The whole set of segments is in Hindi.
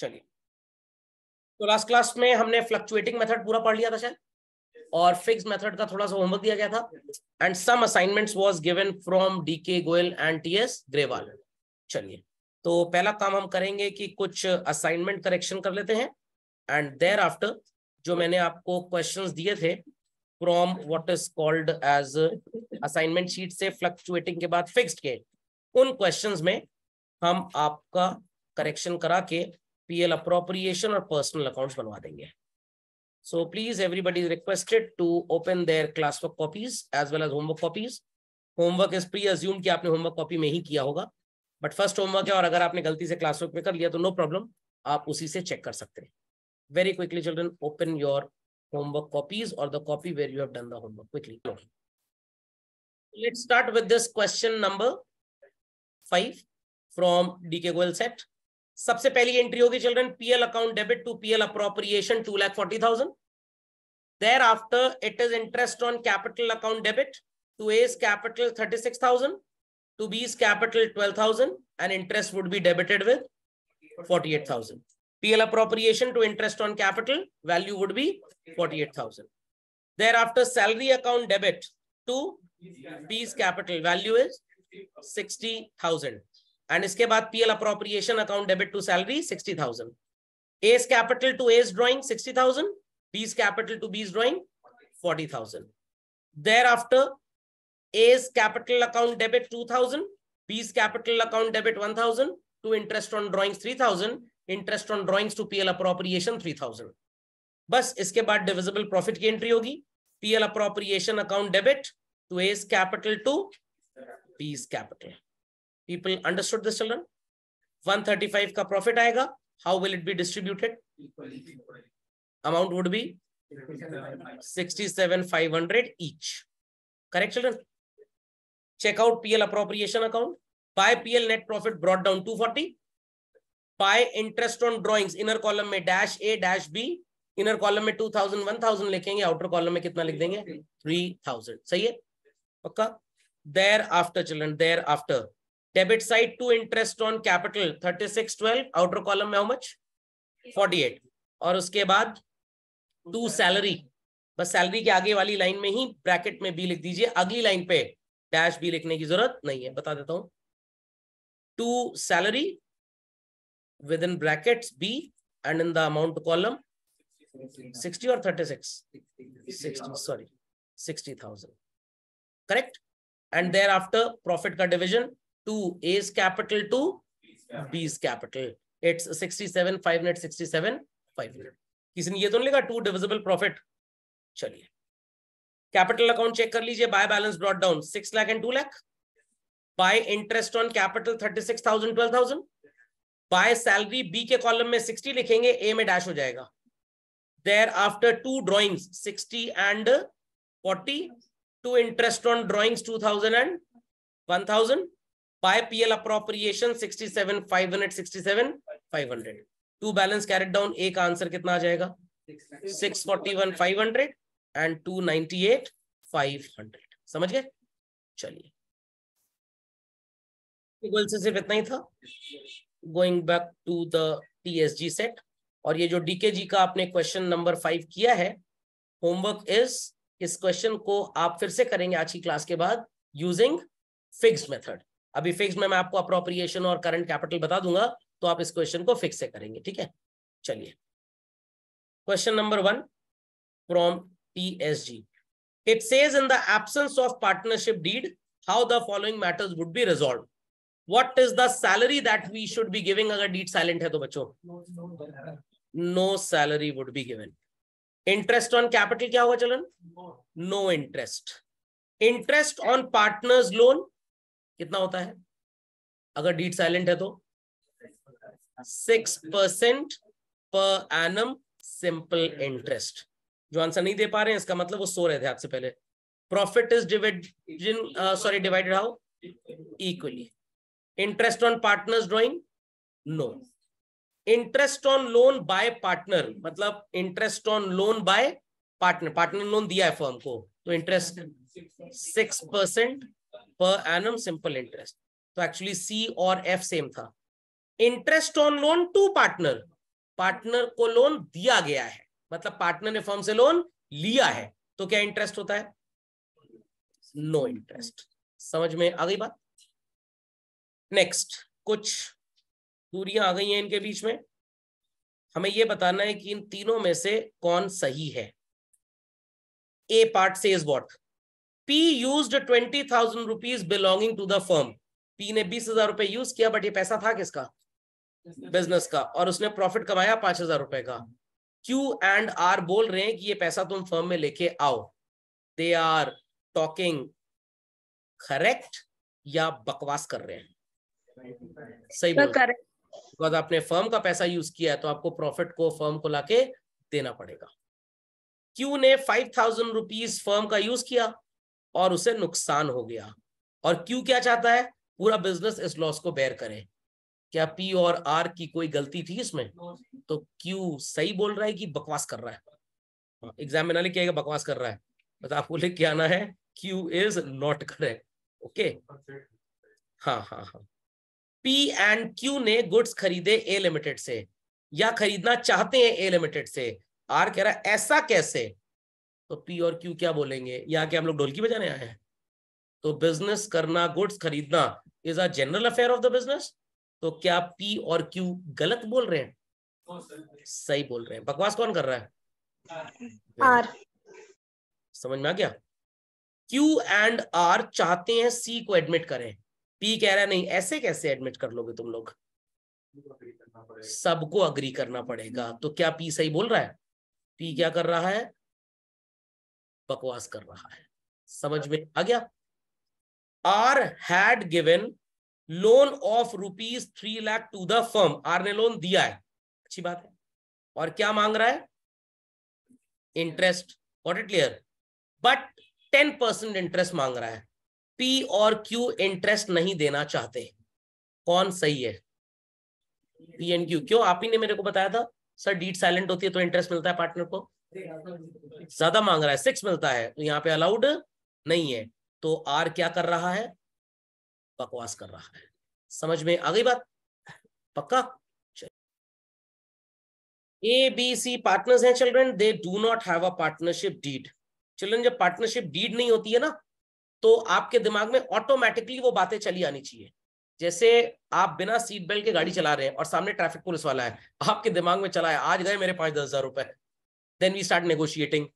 चलिए तो लास्ट क्लास में हमने फ्लक्चुएटिंग मेथड पूरा पढ़ लिया था शायद और फिक्स मेथड का थोड़ा सा होमवर्क दिया गया था and some assignments was given from DK Goyal and TS Grewal चलिए तो पहला काम हम करेंगे कि कुछ असाइनमेंट करेक्शन कर लेते हैं एंड देयर आफ्टर जो मैंने आपको क्वेश्चन दिए थे from what is called as assignment sheet से फ्लक्चुएटिंग के बाद फिक्स्ड के उन क्वेश्चन में हम आपका करेक्शन करा के पीएल अप्रोप्रिएशन और पर्सनल अकाउंट्स बनवा देंगे so please everybody is requested to open their class work copies as well as homework copies homework is pre assumed कि आपने होमवर्क कॉपी में ही किया होगा बट फर्स्ट होमवर्क है और अगर आपने गलती से क्लास वर्क में कर लिया तो नो no प्रॉब्लम आप उसी से चेक कर सकते हैं very quickly children open your homework copies और the copy where you have done the homework quickly let's start with this question number five from DK goel set सबसे पहली एंट्री होगी children PL account debit to PL appropriation two lakh forty thousand thereafter it is interest on capital account debit to A's capital thirty six thousand to B's capital twelve thousand and interest would be debited with forty eight thousand on capital value would be forty eight thousand thereafter salary account debit to B's capital value is sixty thousand and इसके बाद PL appropriation account debit to salary sixty thousand A's capital to A's drawing sixty thousand B's capital to B's drawing forty thousand thereafter A's capital account debit to thousand B's capital account debit one thousand to interest on drawings three thousand interest on drawings to PL appropriation three thousand बस इसके बाद डिविजिबल प्रॉफिट की एंट्री होगी PL appropriation account debit to A's capital to B's capital people understood this children 135 ka profit आएगा how will it be distributed amount would be 67500 each correct children check out pl appropriation account by pl net profit brought down 240 by interest on drawings inner column में dash a dash b inner column में 2000 1000 लिखेंगे outer column में कितना लिख देंगे 3000 सही है पक्का thereafter children thereafter to interest on capital thirty six twelve outer column में मच फोर्टी एट और उसके बाद टू सैलरी बस सैलरी के आगे वाली लाइन में ही ब्रैकेट में बी लिख दीजिए अगली लाइन पे डैश बी लिखने की जरूरत नहीं है बता देता हूं to salary with in bracket B and in the amount column sixty और thirty six sixty sorry sixty thousand correct and thereafter profit का division capital to B's capital it's sixty seven five sixty seven five किसी ने ये तो नहीं लिखा टू डिविजिबल प्रॉफिट चलिए कैपिटल अकाउंट चेक कर लीजिए by balance brought down six lakh and two lakh by interest on capital thirty six thousand twelve thousand by salary B के कॉलम में सिक्सटी लिखेंगे ए में डैश हो जाएगा thereafter to drawings sixty and forty to interest on drawings two thousand and one thousand by PL appropriation 67 567 500 two balance carried down एक आंसर कितना आ जाएगा 641 and 298 समझ गए चलिए गूगल से सिर्फ इतना ही था going back to the G set और ये जो डीकेजी का आपने क्वेश्चन नंबर फाइव किया है होमवर्क इज इस क्वेश्चन को आप फिर से करेंगे आज की क्लास के बाद यूजिंग फिक्स मेथड अभी फिक्स में मैं आपको अप्रोप्रिएशन और करंट कैपिटल बता दूंगा तो आप इस क्वेश्चन को फिक्स से करेंगे ठीक है चलिए question number one from TSG it says in the absence of partnership deed how the following matters would be resolved what is the salary that we should be giving अगर डीड साइलेंट है तो बच्चों no salary would be given interest on capital क्या होगा चलन no interest interest on partners loan कितना होता है अगर डीट साइलेंट है तो six percent per annum simple interest जो आंसर नहीं दे पा रहे हैं इसका मतलब वो सो रहे थे आपसे पहले profit is division sorry divided how equally interest on partners drawing no interest on loan by partner मतलब interest on loan by partner partner loan दिया है फर्म को तो interest six percent per annum simple interest तो एक्चुअली सी और एफ सेम था interest on loan to partner partner को लोन दिया गया है मतलब पार्टनर ने फर्म से लोन लिया है तो क्या इंटरेस्ट होता है नो no इंटरेस्ट समझ में आ गई बात नेक्स्ट कुछ दूरियां आ गई हैं इनके बीच में हमें यह बताना है कि इन तीनों में से कौन सही है ए पार्ट से is what P uses twenty thousand rupees belonging to the firm P ने बीस हजार रुपए यूज किया बट ये पैसा था किसका बिजनेस का और उसने प्रॉफिट कमाया पांच हजार रुपए का क्यू एंड आर बोल रहे हैं कि ये पैसा तुम फर्म में लेके आओ दे आर टॉकिंग करेक्ट या बकवास कर रहे हैं सही बोल बिकॉज आपने फर्म का पैसा यूज किया है तो आपको प्रॉफिट को फर्म को लाके देना पड़ेगा क्यू ने फाइव थाउजेंड रुपीज फर्म का यूज किया और उसे नुकसान हो गया और क्यू क्या चाहता है पूरा बिजनेस इस लॉस को बेयर करे क्या पी और आर की कोई गलती थी इसमें तो क्यू सही बोल रहा है कि बकवास कर रहा है एग्जाम में ना लिख क्या बकवास कर रहा है बता आपको लिख के आना है Q is not correct okay हाँ हाँ हाँ पी एंड क्यू ने गुड्स खरीदे ए लिमिटेड से या खरीदना चाहते हैं ए लिमिटेड से आर कह रहा है ऐसा कैसे तो पी और क्यू क्या बोलेंगे यहाँ के हम लोग ढोलकी बजाने आए हैं तो बिजनेस करना गुड्स खरीदना is a general affair of the business तो क्या पी और क्यू गलत बोल रहे हैं सही बोल रहे हैं बकवास कौन कर रहा है आर समझ में आ गया क्यू एंड आर चाहते हैं सी को एडमिट करें पी कह रहा है नहीं ऐसे कैसे एडमिट कर लोगे तुम लोग सबको अग्री करना पड़ेगा तो क्या पी सही बोल रहा है पी क्या कर रहा है बकवास कर रहा है समझ में आ गया R had given loan of rupees three lakh to the firm R ने लोन दिया है अच्छी बात है और क्या मांग रहा है interest what it clear but ten percent interest मांग रहा है पी और क्यू इंटरेस्ट नहीं देना चाहते कौन सही है पी एंड क्यू क्यों आप ही ने मेरे को बताया था सर डीट साइलेंट होती है तो इंटरेस्ट मिलता है पार्टनर को ज्यादा मांग रहा है सिक्स मिलता है तो यहाँ पे अलाउड नहीं है तो आर क्या कर रहा है बकवास कर रहा है समझ में आ गई बात पक्का ए बी सी पार्टनर्स हैं children they do not have a partnership deed children जब पार्टनरशिप डीड नहीं होती है ना तो आपके दिमाग में ऑटोमेटिकली वो बातें चली आनी चाहिए जैसे आप बिना सीट बेल्ट के गाड़ी चला रहे हैं और सामने ट्रैफिक पुलिस वाला है आपके दिमाग में चला है आज गए मेरे पांच दस हजार रुपए then we start negotiating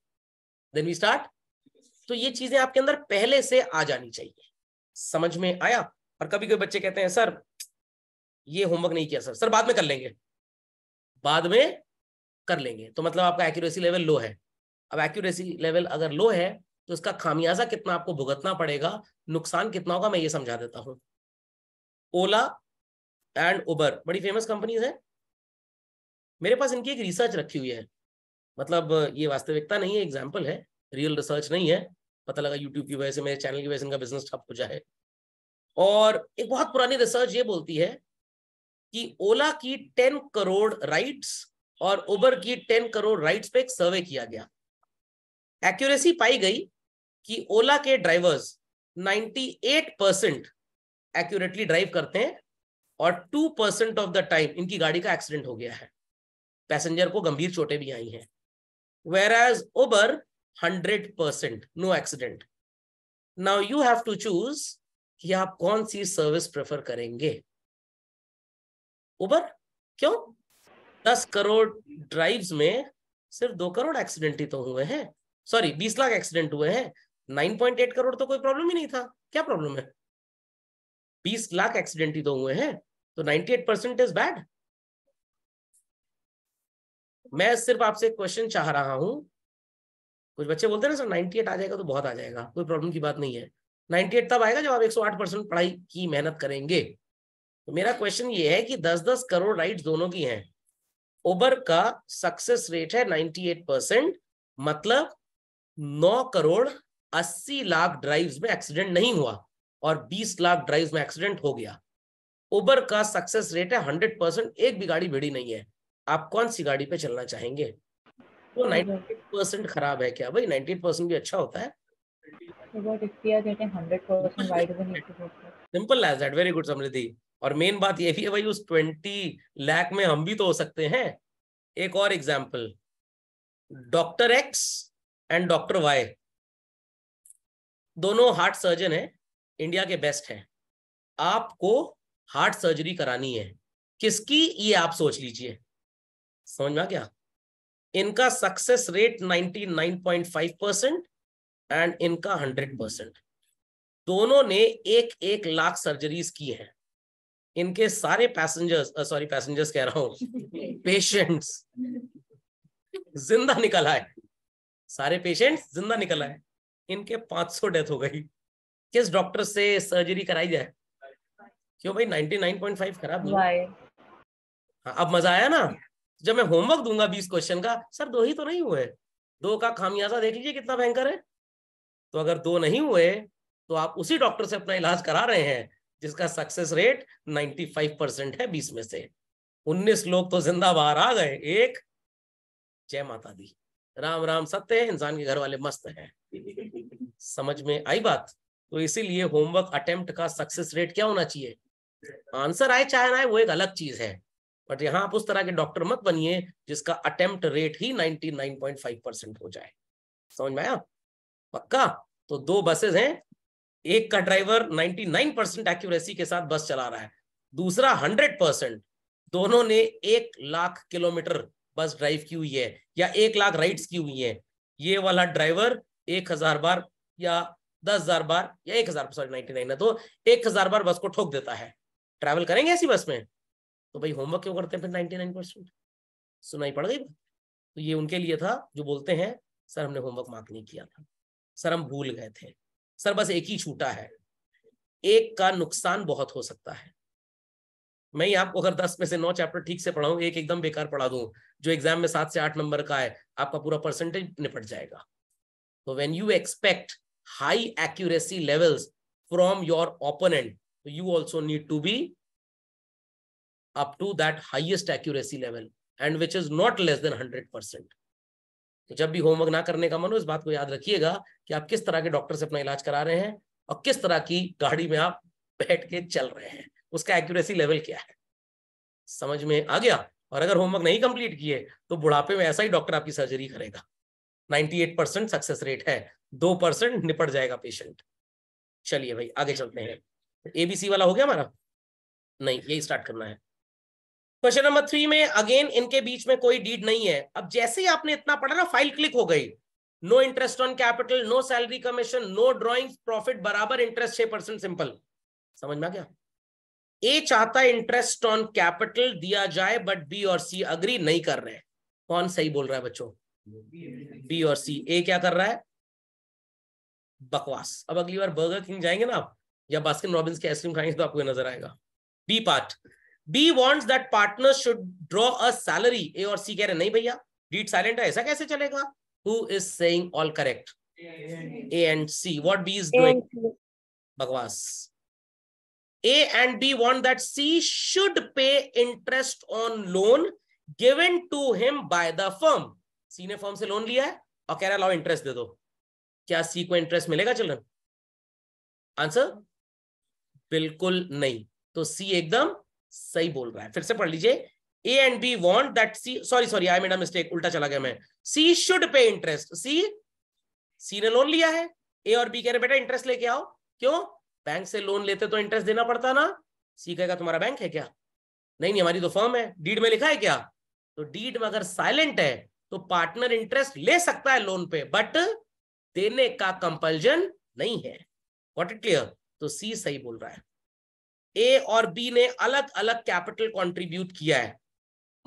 then we start तो ये चीजें आपके अंदर पहले से आ जानी चाहिए समझ में आया और कभी कभी बच्चे कहते हैं सर ये होमवर्क नहीं किया सर सर बाद में कर लेंगे बाद में कर लेंगे तो मतलब आपका एक्यूरेसी लेवल लो है अब एक्यूरेसी लेवल अगर लो है तो इसका खामियाजा कितना आपको भुगतना पड़ेगा नुकसान कितना होगा मैं ये समझा देता हूं ओला एंड उबर बड़ी फेमस कंपनीज है मेरे पास इनकी एक रिसर्च रखी हुई है मतलब ये वास्तविकता नहीं है एग्जाम्पल है रियल रिसर्च नहीं है पता लगा यूट्यूब की वजह से मेरे चैनल की वजह से इनका बिजनेस ठप हो जाए और एक बहुत पुरानी रिसर्च ये बोलती है कि ओला की टेन करोड़ राइड्स और उबर की टेन करोड़ राइड्स पे एक सर्वे किया गया एक्यूरेसी पाई गई कि ओला के ड्राइवर्स 98 परसेंट एक्यूरेटली ड्राइव करते हैं और 2 परसेंट ऑफ द टाइम इनकी गाड़ी का एक्सीडेंट हो गया है पैसेंजर को गंभीर चोटें भी आई हैं whereas Uber 100% no accident. Now you have to choose कि आप कौन सी सर्विस प्रेफर करेंगे उबर क्यों दस करोड़ ड्राइव्स में सिर्फ दो करोड़ एक्सीडेंट ही तो हुए हैं सॉरी बीस लाख एक्सीडेंट हुए हैं नाइन पॉइंट एट करोड़ तो कोई प्रॉब्लम ही नहीं था क्या प्रॉब्लम है बीस लाख एक्सीडेंट ही तो हुए हैं तो ninety eight percent is bad मैं सिर्फ आपसे क्वेश्चन चाह रहा हूं कुछ बच्चे बोलते हैं ना सर नाइनटी एट आ जाएगा तो बहुत आ जाएगा कोई प्रॉब्लम की बात नहीं है नाइनटी एट तब आएगा जब आप एक सौ आठ परसेंट पढ़ाई की मेहनत करेंगे तो मेरा क्वेश्चन ये है कि दस दस करोड़ राइट दोनों की हैं उबर का सक्सेस रेट है नाइनटी एट परसेंट मतलब नौ करोड़ अस्सी लाख ड्राइव्स में एक्सीडेंट नहीं हुआ और बीस लाख ड्राइव्स में एक्सीडेंट हो गया उबर का सक्सेस रेट है हंड्रेड परसेंट एक भी गाड़ी भिड़ी नहीं है आप कौन सी गाड़ी पे चलना चाहेंगे वो तो परसेंट खराब है क्या भाई 98% परसेंट भी अच्छा होता है simple as that very good समृद्धि और मेन बात ये भी है भाई उस 20 लाख में हम भी तो हो सकते हैं एक और example doctor X and doctor Y दोनों हार्ट सर्जन है इंडिया के बेस्ट हैं आपको हार्ट सर्जरी करानी है किसकी ये आप सोच लीजिए समझ में आ गया इनका सक्सेस रेट 99.5 परसेंट एंड इनका 100 परसेंट दोनों ने एक एक लाख सर्जरीज की हैं इनके सारे पैसेंजर्स सॉरी पैसेंजर्स कह रहा हूं पेशेंट्स जिंदा निकल आए सारे पेशेंट्स जिंदा निकल आए इनके 500 डेथ हो गई किस डॉक्टर से सर्जरी कराई जाए क्यों भाई 99.5 खराब हाँ अब मजा आया ना जब मैं होमवर्क दूंगा बीस क्वेश्चन का सर दो ही तो नहीं हुए दो का खामियाजा देख लीजिए कितना भयंकर है तो अगर दो नहीं हुए तो आप उसी डॉक्टर से अपना इलाज करा रहे हैं जिसका सक्सेस रेट 95 परसेंट है बीस में से उन्नीस लोग तो जिंदा बाहर आ गए एक जय माता दी राम राम सत्य है इंसान के घर वाले मस्त हैं समझ में आई बात तो इसीलिए होमवर्क अटेम्प्ट का सक्सेस रेट क्या होना चाहिए आंसर आए चाहे ना आए वो एक अलग चीज है बट यहां आप उस तरह के डॉक्टर मत बनिए जिसका अटेम्प्ट रेट ही 99.5 परसेंट हो जाए समझ में आया पक्का तो दो बसेस हैं एक का ड्राइवर 99 परसेंट एक्यूरेसी के साथ बस चला रहा है दूसरा 100 परसेंट दोनों ने एक लाख किलोमीटर बस ड्राइव की हुई है या एक लाख राइड्स की हुई है ये वाला ड्राइवर एक हजार बार या दस हजार बार या एक हजार सॉरी नाइनटी नाइन है तो एक हजार बार बस को ठोक देता है ट्रैवल करेंगे ऐसी बस में तो भाई होमवर्क क्यों करते हैं फिर नाइन्टी नाइन परसेंट सुनाई पड़ गई तो ये उनके लिए था जो बोलते हैं सर हमने होमवर्क मार्क नहीं किया था सर हम भूल गए थे सर बस एक ही छूटा है एक का नुकसान बहुत हो सकता है मैं ही आपको अगर दस में से नौ चैप्टर ठीक से पढ़ाऊं एक एकदम बेकार पढ़ा दूं जो एग्जाम में सात से आठ नंबर का है आपका पूरा परसेंटेज निपट जाएगा तो when you expect high accuracy levels from your opponent you also need to be up to that highest accuracy level and which is not less than 100%. तो जब भी होमवर्क ना करने का मन हो इस बात को याद रखिएगा कि आप किस तरह के डॉक्टर से अपना इलाज करा रहे हैं और किस तरह की गाड़ी में आप बैठ के चल रहे हैं उसका एक्यूरेसी लेवल क्या है समझ में आ गया और अगर होमवर्क नहीं कंप्लीट किए तो बुढ़ापे में ऐसा ही डॉक्टर आपकी सर्जरी करेगा 98 परसेंट सक्सेस रेट है दो परसेंट निपट जाएगा पेशेंट चलिए भाई आगे चलते हैं एबीसी वाला हो गया हमारा नहीं यही स्टार्ट करना है क्वेश्चन नंबर थ्री में अगेन इनके बीच में कोई डीड नहीं है अब जैसे ही आपने इतना पढ़ा ना फाइल क्लिक हो गई no interest on capital no salary commission no drawing profit बराबर इंटरेस्ट छह परसेंट सिंपल समझ में आ गया ए चाहता इंटरेस्ट ऑन कैपिटल दिया जाए बट बी और सी अग्री नहीं कर रहे कौन सही बोल रहा है बच्चों बी और सी ए क्या कर रहा है बकवास अब अगली बार बर्गर किंग जाएंगे ना आप या बास्किन रॉबिन्स की आइसक्रीम खाएंगे तो आपको नजर आएगा B part B wants that partner should draw a salary A और सी कह रहे नहीं भैया डीट साइलेंट है ऐसा कैसे चलेगा who is saying all correct A and C what B is doing बकवास A and B want that C should pay interest on loan given to him by the firm C ने फर्म से लोन लिया है और कह रहा लाओ इंटरेस्ट दे दो क्या सी को इंटरेस्ट मिलेगा चिल्ड्रन आंसर बिल्कुल नहीं तो सी एकदम सही बोल रहा है फिर से पढ़ लीजिए A and B want that C sorry sorry I made mistake उल्टा चला गया मैं सी शुड पे इंटरेस्ट सी सी ने लोन लिया है ए और बी कह रहे बेटा इंटरेस्ट लेके आओ क्यों बैंक से लोन लेते तो इंटरेस्ट देना पड़ता ना सी कहेगा तुम्हारा बैंक है क्या नहीं नहीं हमारी तो फर्म है डीड में लिखा है क्या तो डीड में अगर साइलेंट है तो पार्टनर इंटरेस्ट ले सकता है लोन पे बट देने का कंपल्जन नहीं है वॉट इट क्लियर तो सी सही बोल रहा है ए और बी ने अलग अलग कैपिटल कंट्रीब्यूट किया है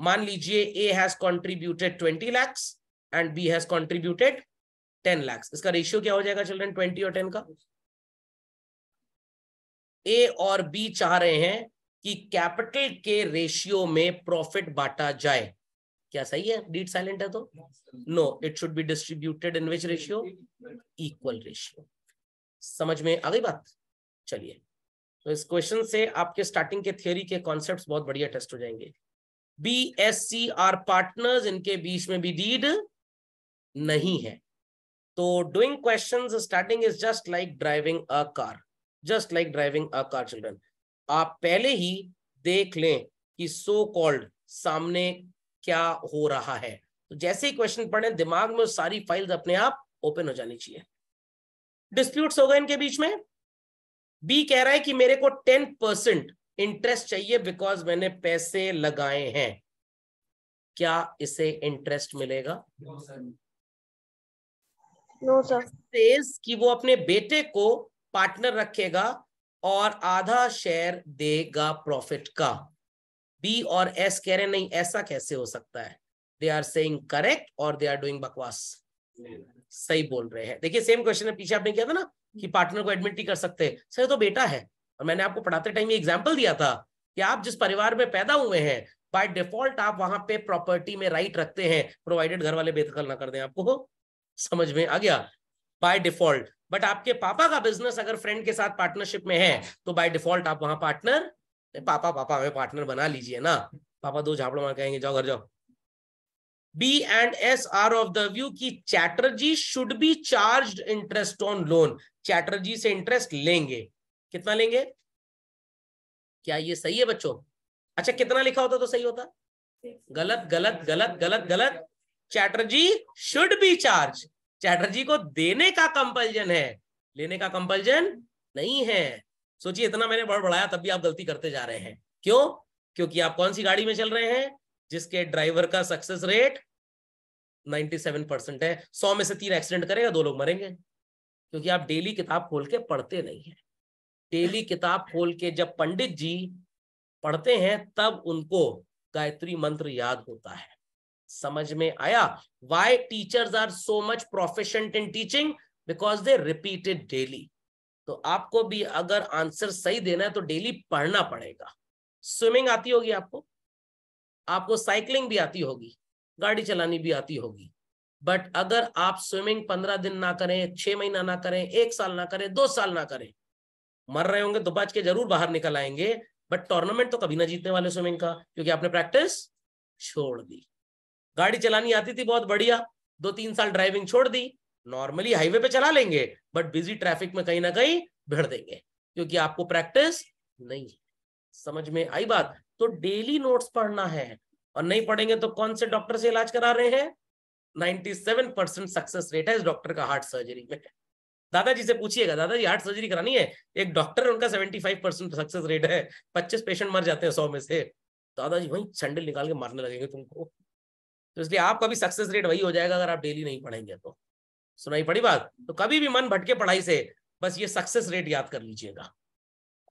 मान लीजिए A has contributed 20 lakhs and B has contributed 10 lakhs इसका रेशियो क्या हो जाएगा चिल्ड्रन 20 और 10 का ए और बी चाह रहे हैं कि कैपिटल के रेशियो में प्रॉफिट बांटा जाए क्या सही है डीट साइलेंट है तो no it should be distributed in which ratio equal ratio समझ में आ गई बात चलिए तो इस क्वेश्चन से आपके स्टार्टिंग के थियोरी के कॉन्सेप्ट बहुत बढ़िया टेस्ट हो जाएंगे B S C are partners इनके बीच में भी डीड नहीं है तो doing question starting is just like driving a car just like driving a car children आप पहले ही देख लें कि सो so कॉल्ड सामने क्या हो रहा है तो जैसे ही क्वेश्चन पढ़े दिमाग में सारी फाइल्स अपने आप ओपन हो जानी चाहिए डिस्प्यूट्स हो गए इनके बीच में बी कह रहा है कि मेरे को टेन परसेंट इंटरेस्ट चाहिए बिकॉज मैंने पैसे लगाए हैं क्या इसे इंटरेस्ट मिलेगा नो no, सर no, कि वो अपने बेटे को पार्टनर रखेगा और आधा शेयर देगा प्रॉफिट का बी और एस कह रहे नहीं ऐसा कैसे हो सकता है दे आर सेइंग करेक्ट और दे आर डूइंग बकवास सही बोल रहे हैं देखिए सेम क्वेश्चन है पीछे आपने किया था ना कि पार्टनर को एडमिट नहीं कर सकते सर तो बेटा है और मैंने आपको पढ़ाते टाइम ये एग्जाम्पल दिया था कि आप जिस परिवार में पैदा हुए हैं बाय डिफॉल्ट आप वहां पे प्रॉपर्टी में राइट रखते हैं प्रोवाइडेड घर वाले बेदखल ना कर दें आपको समझ में आ गया बाय डिफॉल्ट बट आपके पापा का बिजनेस अगर फ्रेंड के साथ पार्टनरशिप में है तो बाय डिफॉल्ट आप वहां पार्टनर पापा पापा हमें पार्टनर बना लीजिए ना पापा दो झापड़ मार कहेंगे जाओ घर जाओ B and S are of the view की Chatterjee should be charge interest on loan Chatterjee से इंटरेस्ट लेंगे कितना लेंगे क्या ये सही है बच्चों अच्छा कितना लिखा होता तो सही होता गलत गलत गलत गलत गलत Chatterjee should be charge Chatterjee को देने का कंपल्जन है लेने का कंपल्जन नहीं है सोचिए इतना मैंने बड़ बढ़ाया तब भी आप गलती करते जा रहे हैं क्यों क्योंकि आप कौन सी गाड़ी में चल रहे हैं जिसके ड्राइवर का सक्सेस रेट 97 परसेंट है सौ में से तीन एक्सीडेंट करेगा दो लोग मरेंगे क्योंकि आप डेली किताब खोल के पढ़ते नहीं हैं डेली किताब खोल के जब पंडित जी पढ़ते हैं तब उनको गायत्री मंत्र याद होता है समझ में आया why teachers are so much profession in teaching because they repeated daily तो आपको भी अगर आंसर सही देना है तो डेली पढ़ना पड़ेगा स्विमिंग आती होगी आपको आपको साइकिलिंग भी आती होगी गाड़ी चलानी भी आती होगी बट अगर आप स्विमिंग पंद्रह दिन ना करें छह महीना ना करें एक साल ना करें दो साल ना करें मर रहे होंगे तो बच के जरूर बाहर निकल आएंगे बट टूर्नामेंट तो कभी ना जीतने वाले स्विमिंग का क्योंकि आपने प्रैक्टिस छोड़ दी गाड़ी चलानी आती थी बहुत बढ़िया दो तीन साल ड्राइविंग छोड़ दी नॉर्मली हाईवे पे चला लेंगे बट बिजी ट्रैफिक में कहीं ना कहीं भिड़ देंगे क्योंकि आपको प्रैक्टिस नहीं है समझ में आई बात तो डेली नोट्स पढ़ना है और नहीं पढ़ेंगे तो कौन से डॉक्टर से इलाज करा रहे हैं 97 परसेंट सक्सेस रेट है इस डॉक्टर का हार्ट सर्जरी में दादाजी से पूछिएगा दादाजी हार्ट सर्जरी करानी है एक डॉक्टर उनका 75 परसेंट सक्सेस रेट है 25 पेशेंट मर जाते हैं सौ में से दादाजी वही सैंडल निकाल के मारने लगेंगे तुमको तो इसलिए आपका भी सक्सेस रेट वही हो जाएगा अगर आप डेली नहीं पढ़ेंगे तो सुनाई पड़ी बात तो कभी भी मन भटके पढ़ाई से बस ये सक्सेस रेट याद कर लीजिएगा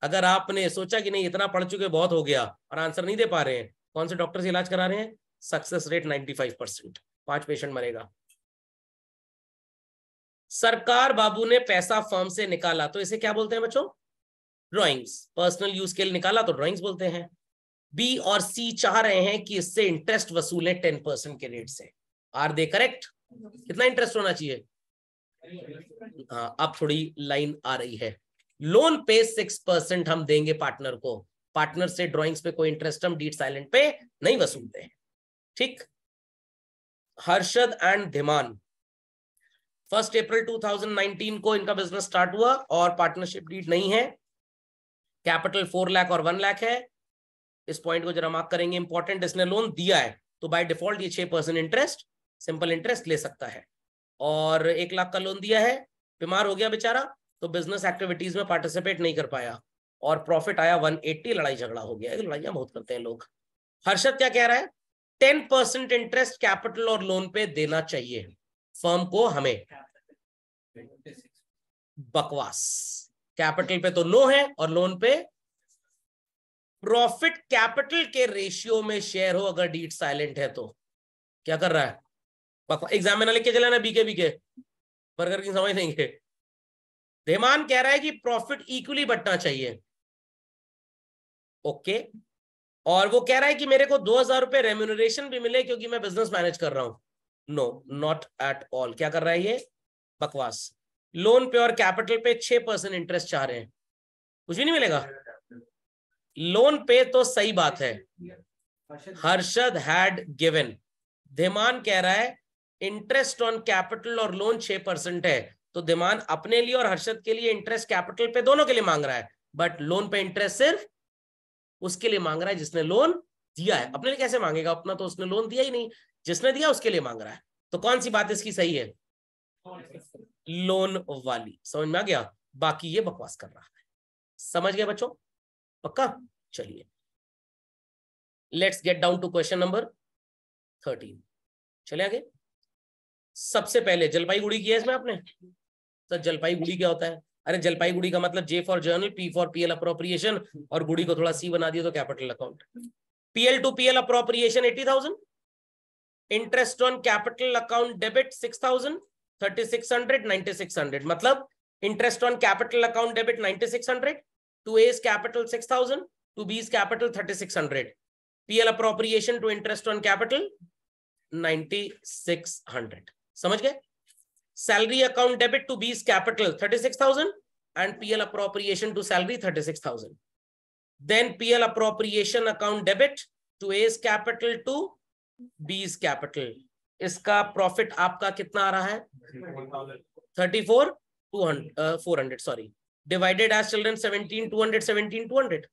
अगर आपने सोचा कि नहीं इतना पढ़ चुके बहुत हो गया और आंसर नहीं दे पा रहे हैं कौन से डॉक्टर से इलाज करा रहे हैं सक्सेस रेट 95 परसेंट पांच पेशेंट मरेगा सरकार बाबू ने पैसा फर्म से निकाला तो इसे क्या बोलते हैं बच्चों ड्रॉइंग्स पर्सनल यूज के लिए निकाला तो ड्रॉइंग्स बोलते हैं बी और सी चाह रहे हैं कि इससे इंटरेस्ट वसूलें टेन परसेंट के रेट से आर दे करेक्ट कितना इंटरेस्ट होना चाहिए हाँ अब थोड़ी लाइन आ रही है लोन पे सिक्स परसेंट हम देंगे पार्टनर को पार्टनर से ड्रॉइंग्स पे कोई इंटरेस्ट हम डीट साइलेंट पे नहीं वसूलते हैं ठीक Harshad and Dhiman first April 2019 को इनका बिजनेस स्टार्ट हुआ और पार्टनरशिप डीड नहीं है कैपिटल फोर लाख और वन लाख है इस पॉइंट को जरा मार्क करेंगे इंपॉर्टेंट इसने लोन दिया है तो बाय डिफॉल्ट ये छह परसेंट इंटरेस्ट सिंपल इंटरेस्ट ले सकता है और एक लाख का लोन दिया है बीमार हो गया बेचारा तो बिजनेस एक्टिविटीज में पार्टिसिपेट नहीं कर पाया और प्रॉफिट आया 180 लड़ाई झगड़ा हो गया लड़ाइया बहुत करते हैं लोग हर्षद क्या कह रहा है टेन परसेंट इंटरेस्ट कैपिटल और लोन पे देना चाहिए फर्म को हमें बकवास कैपिटल पे तो नो है और लोन पे प्रॉफिट कैपिटल के रेशियो में शेयर हो अगर डीट साइलेंट है तो क्या कर रहा है एग्जाम में ना लिख के चलाना बीके बीके बर्गर की समझ है देमान कह रहा है कि प्रॉफिट इक्वली बटना चाहिए ओके okay. और वो कह रहा है कि मेरे को दो हजार रुपए रेम्यूनरेशन भी मिले क्योंकि मैं बिजनेस मैनेज कर रहा हूं नो नॉट एट ऑल क्या कर रहा है ये बकवास लोन पे और कैपिटल पे छह परसेंट इंटरेस्ट चाह रहे हैं कुछ भी नहीं मिलेगा लोन पे तो सही बात है हर्षद हैड गिवन धीमान कह रहा है इंटरेस्ट ऑन कैपिटल और लोन छह परसेंट है तो धीमान अपने लिए और हर्षद के लिए इंटरेस्ट कैपिटल पे दोनों के लिए मांग रहा है बट लोन पे इंटरेस्ट सिर्फ उसके लिए मांग रहा है जिसने लोन दिया है अपने लिए कैसे मांगेगा अपना तो उसने लोन दिया ही नहीं जिसने दिया उसके लिए मांग रहा है तो कौन सी बात इसकी सही है लोन वाली समझ में आ गया बाकी ये बकवास कर रहा है समझ गया बच्चों पक्का चलिए let's get down to question number thirteen चले आगे सबसे पहले जलपाईगुड़ी किया इसमें आपने तो जलपाईगुड़ी क्या होता है अरे जलपाईगुड़ी का मतलब J for journal P for PL appropriation और गुड़ी को थोड़ा सी बना दिया तो capital account PL to PL appropriation eighty thousand interest on capital account debit six thousand thirty six hundred ninety six hundred मतलब interest on capital account debit ninety six hundred to A's capital six thousand to B's capital thirty six hundred PL appropriation to interest on capital ninety six hundred समझ गए salary account debit to B's capital 36,000 and PL appropriation to salary 36,000. Then PL appropriation account debit to A's capital to B's capital. इसका प्रॉफिट आपका कितना आ रहा है thirty four two hundred four hundred sorry divided as children seventeen two hundred seventeen two hundred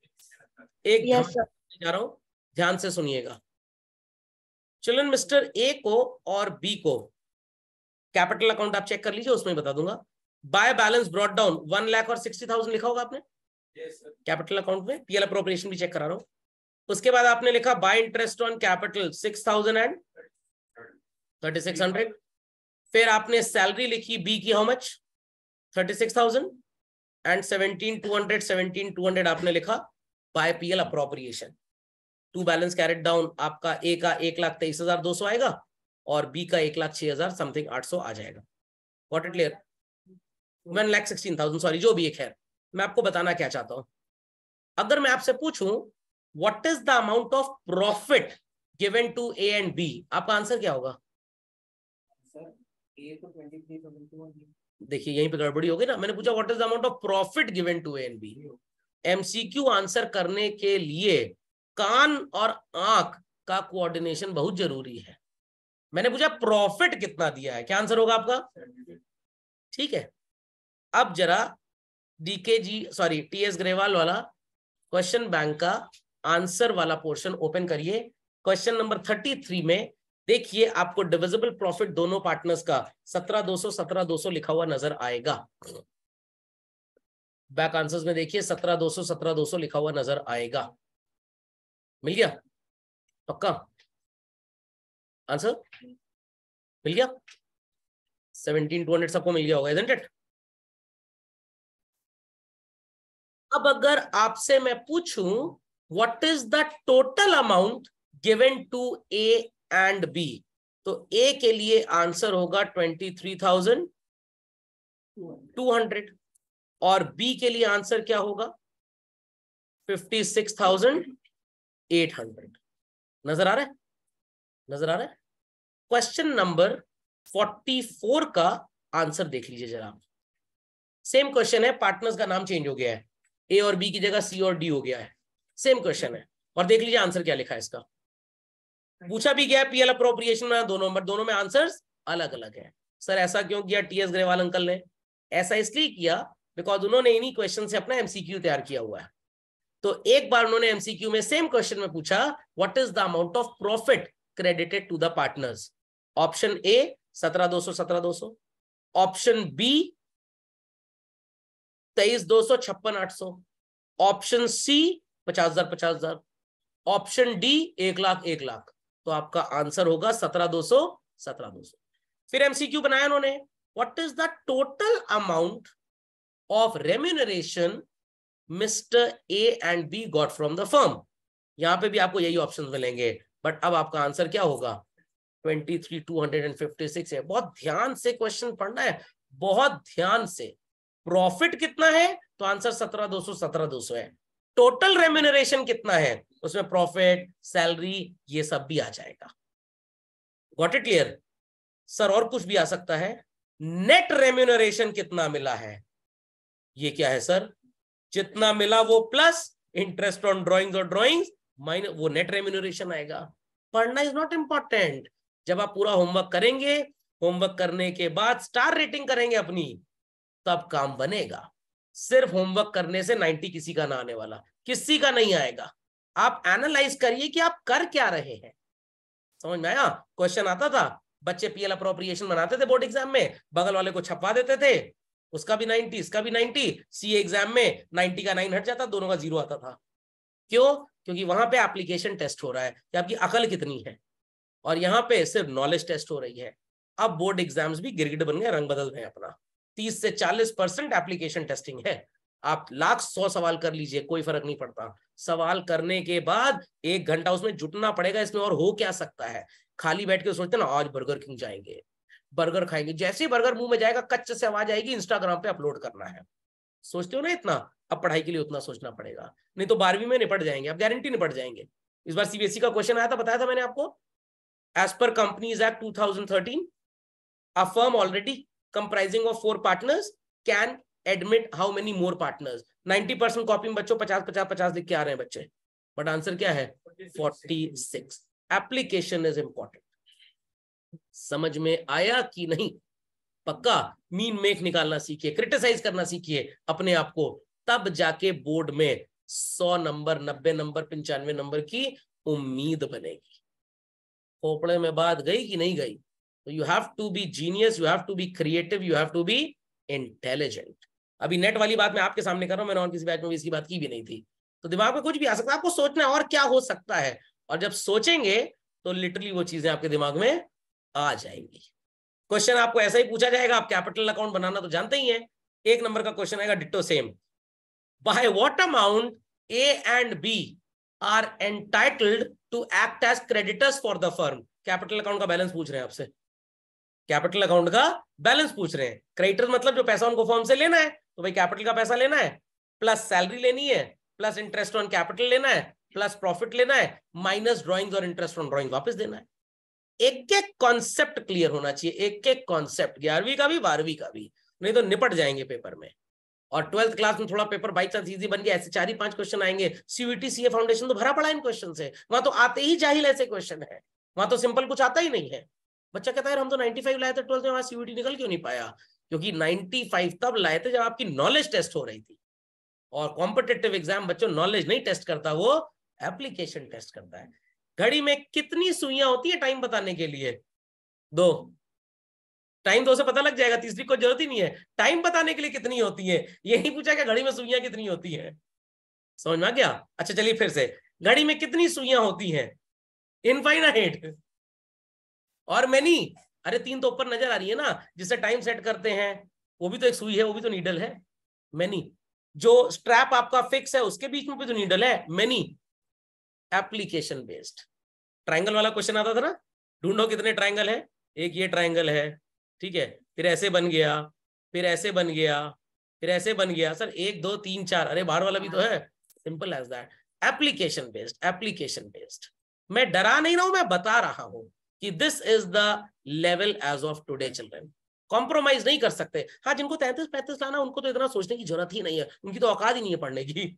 एक yes, जा रहा हूं ध्यान से सुनिएगा चिल्ड्रन मिस्टर ए को और बी को कैपिटल अकाउंट आप चेक कर लीजिए उसमें बता दूंगा by balance brought down one lakh और सिक्सटी थाउजेंड लिखा होगा आपने कैपिटल yes, अकाउंट में पीएल अप्रोप्रिएशन भी चेक करा रहा हूं उसके बाद आपने लिखा by interest on capital six thousand and thirty six hundred फिर आपने सैलरी लिखी बी की how much thirty six thousand and seventeen two hundred seventeen two hundred आपने लिखा by PL appropriation to balance carried down आपका ए का एक लाख तेईस हजार दो सौ आएगा और बी का एक लाख छह हजार समथिंग आठ सौ आ जाएगा what it clear one lakh sixteen thousand sorry जो भी एक है मैं आपको बताना क्या चाहता हूं अगर मैं आपसे पूछू what is the amount of profit given to A and B आपका आंसर क्या होगा तो देखिए यहीं पे गड़बड़ी होगी ना मैंने पूछा what is the amount of profit given to A and B MCQ answer करने के लिए कान और आंख का कोऑर्डिनेशन बहुत जरूरी है मैंने पूछा प्रॉफिट कितना दिया है क्या आंसर होगा आपका ठीक है अब जरा डीके जी सॉरी टी एस ग्रेवाल वाला क्वेश्चन बैंक का आंसर वाला पोर्शन ओपन करिए क्वेश्चन नंबर थर्टी थ्री में देखिए आपको डिविजिबल प्रॉफिट दोनों पार्टनर्स का सत्रह दो सौ सत्रह दो सौ लिखा हुआ नजर आएगा बैक आंसर्स में देखिए सत्रह दो सौ सत्रह दो सौ लिखा हुआ नजर आएगा मिल गया पक्का आंसर मिल गया सेवनटीन टू हंड्रेड सबको मिल गया होगा इजेंट अब अगर आपसे मैं पूछूं what is the total amount given to A and B तो ए के लिए आंसर होगा twenty three thousand two hundred और बी के लिए आंसर क्या होगा fifty six thousand eight hundred नजर आ रहा है नजर आ रहा है क्वेश्चन नंबर 44 का आंसर देख लीजिए जरा सेम क्वेश्चन है पार्टनर्स का नाम चेंज हो गया है ए और बी की जगह सी और डी हो गया है सेम क्वेश्चन है और देख लीजिए आंसर क्या लिखा है इसका पूछा भी गया पीएल अप्रोप्रिएशन में दोनों नंबर दोनों में आंसर अलग अलग है सर ऐसा क्यों किया टी एस ग्रेवाल अंकल ने ऐसा इसलिए किया बिकॉज उन्होंने इन्हीं क्वेश्चन से अपना एमसीक्यू तैयार किया हुआ है तो एक बार उन्होंने एमसीक्यू में सेम क्वेश्चन में पूछा what is the amount of profit credited सत्रह दो partners. ऑप्शन A, 17,200, दो सौ B, दो सौ ऑप्शन सी पचास हजार पचास हजार ऑप्शन डी एक लाख एक लाख तो आपका आंसर होगा सत्रह दो सौ सत्रह दो सौ फिर एमसीक्यू बनाया उन्होंने what is the total amount of remuneration mister A and B got from the firm यहां पे भी आपको यही ऑप्शंस मिलेंगे बट अब आपका आंसर क्या होगा twenty three two hundred and fifty six है बहुत ध्यान से क्वेश्चन पढ़ना है बहुत ध्यान से प्रॉफिट कितना है तो आंसर सत्रह दो सौ सत्रह दो सौ है टोटल रेम्यूनरेशन कितना है उसमें प्रॉफिट सैलरी ये सब भी आ जाएगा गॉट इट क्लियर सर और कुछ भी आ सकता है नेट रेम्यूनरेशन कितना मिला है ये क्या है सर जितना मिला वो प्लस इंटरेस्ट ऑन ड्रॉइंग्स और ड्रॉइंग्स माइनस वो नेट रेम्यूनरेशन आएगा पढ़ना इज नॉट इम्पॉर्टेंट जब आप पूरा होमवर्क करेंगे होमवर्क करने के बाद स्टार रेटिंग करेंगे अपनी तब काम बनेगा सिर्फ होमवर्क करने से 90 किसी का ना आने वाला किसी का नहीं आएगा आप एनालाइज करिए कि आप कर क्या रहे हैं समझ में आया क्वेश्चन आता था बच्चे पीएल अप्रोप्रिएशन बनाते थे बोर्ड एग्जाम में बगल वाले को छपा देते थे उसका भी नाइनटी इसका भी नाइनटी सी एग्जाम में नाइनटी का नाइन हट जाता दोनों का जीरो आता था क्यों क्योंकि वहां पे एप्लीकेशन टेस्ट हो रहा है कि आपकी अकल कितनी है और यहाँ पे सिर्फ नॉलेज टेस्ट हो रही है अब बोर्ड एग्जाम्स भी गिरगिट बन गए रंग बदल गए अपना तीस से चालीस परसेंट एप्लीकेशन टेस्टिंग है आप लाख सौ सवाल कर लीजिए कोई फर्क नहीं पड़ता सवाल करने के बाद एक घंटा उसमें जुटना पड़ेगा इसमें और हो क्या सकता है खाली बैठ के सोचते ना आज बर्गर किंग जाएंगे बर्गर खाएंगे जैसे ही बर्गर मुंह में जाएगा कच्चे से आवाज आएगी इंस्टाग्राम पे अपलोड करना है सोचते हो ना इतना अब पढ़ाई के लिए उतना सोचना पड़ेगा नहीं तो बारहवीं में निपट जाएंगे आप गारंटी निपट जाएंगे इस बार सीबीएसई e का क्वेश्चन आया था बताया था मैंने आपको as per companies act 2013 a firm already comprising of four partners can admit how many more partners 90 परसेंट कॉपी में बच्चों पचास पचास पचास लिख के आ रहे हैं बच्चे बट आंसर क्या है forty six application is important समझ में आया कि नहीं पक्का मीन मेक निकालना सीखिए क्रिटिसाइज करना सीखिए अपने आप को तब जाके बोर्ड में सौ नंबर नब्बे नंबर पंचानवे नंबर की उम्मीद बनेगी खोपड़े में बात गई कि नहीं गई तो you have to be genius you have to be creative you have to be intelligent अभी नेट वाली बात मैं आपके सामने कर रहा हूं मैंने और किसी बैच में भी इसकी बात की भी नहीं थी तो दिमाग में कुछ भी आ सकता है आपको सोचना है और क्या हो सकता है और जब सोचेंगे तो लिटरली वो चीजें आपके दिमाग में आ जाएंगी क्वेश्चन आपको ऐसा ही पूछा जाएगा आप कैपिटल अकाउंट बनाना तो जानते ही हैं एक नंबर का क्वेश्चन आएगा ditto same by what amount A and B are entitled to act as creditors for the firm. Capital account का बैलेंस पूछ रहे हैं आपसे कैपिटल अकाउंट का बैलेंस पूछ रहे हैं क्रेडिटर मतलब जो पैसा उनको फर्म से लेना है तो भाई कैपिटल का पैसा लेना है प्लस सैलरी लेनी है प्लस इंटरेस्ट ऑन कैपिटल लेना है प्लस प्रॉफिट लेना है माइनस ड्रॉइंग्स और इंटरेस्ट ऑन ड्रॉइंग वापस देना है एक एक कॉन्सेप्ट क्लियर होना चाहिए एक एक कॉन्सेप्ट ग्यारहवीं का भी बारहवीं का भी नहीं तो निपट जाएंगे पेपर में और ट्वेल्थ क्लास में थोड़ा पेपर बाई चांस इजी बन गया ऐसे चार ही पांच क्वेश्चन आएंगे सीवीटी सीए फाउंडेशन तो भरा पड़ा इन क्वेश्चन से वहां तो आते ही जाहिल ऐसे क्वेश्चन है वहां तो सिंपल कुछ आता ही नहीं है बच्चा कहता है हम तो नाइनटी लाए थे ट्वेल्थ में वहां सीवीटी निकल क्यों नहीं पाया क्योंकि नाइनटी तब लाए थे जब आपकी नॉलेज टेस्ट हो रही थी और कॉम्पिटेटिव एग्जाम बच्चों नॉलेज नहीं टेस्ट करता वो एप्लीकेशन टेस्ट करता है घड़ी में कितनी सुइया होती है टाइम बताने के लिए दो टाइम तो उसे पता लग जाएगा तीसरी को जरूरत ही नहीं है टाइम बताने के लिए कितनी होती है यही पूछा कि घड़ी में सुइयां कितनी होती है समझ में आ गया अच्छा चलिए फिर से घड़ी में कितनी सुइयां होती हैं इनफाइनाइट और मैनी अरे तीन तो ऊपर नजर आ रही है ना जिससे टाइम सेट करते हैं वो भी तो एक सुई है वो भी तो नीडल है मैनी जो स्ट्रैप आपका फिक्स है उसके बीच में भी तो नीडल है मैनी एप्लीकेशन बेस्ड ट्राइंगल वाला क्वेश्चन आता था ना ढूंढो कितने ट्राइंगल है एक ये ट्राइंगल है ठीक है फिर ऐसे बन गया फिर ऐसे बन गया फिर ऐसे बन गया सर एक दो तीन चार अरे बाहर वाला भी तो हाँ। है simple as that application based application based मैं डरा नहीं रहा हूं मैं बता रहा हूं कि this is the level as of today children compromise नहीं कर सकते हाँ जिनको तैंतीस पैंतीस लाना उनको तो इतना सोचने की जरूरत ही नहीं है उनकी तो औकात ही नहीं है पढ़ने की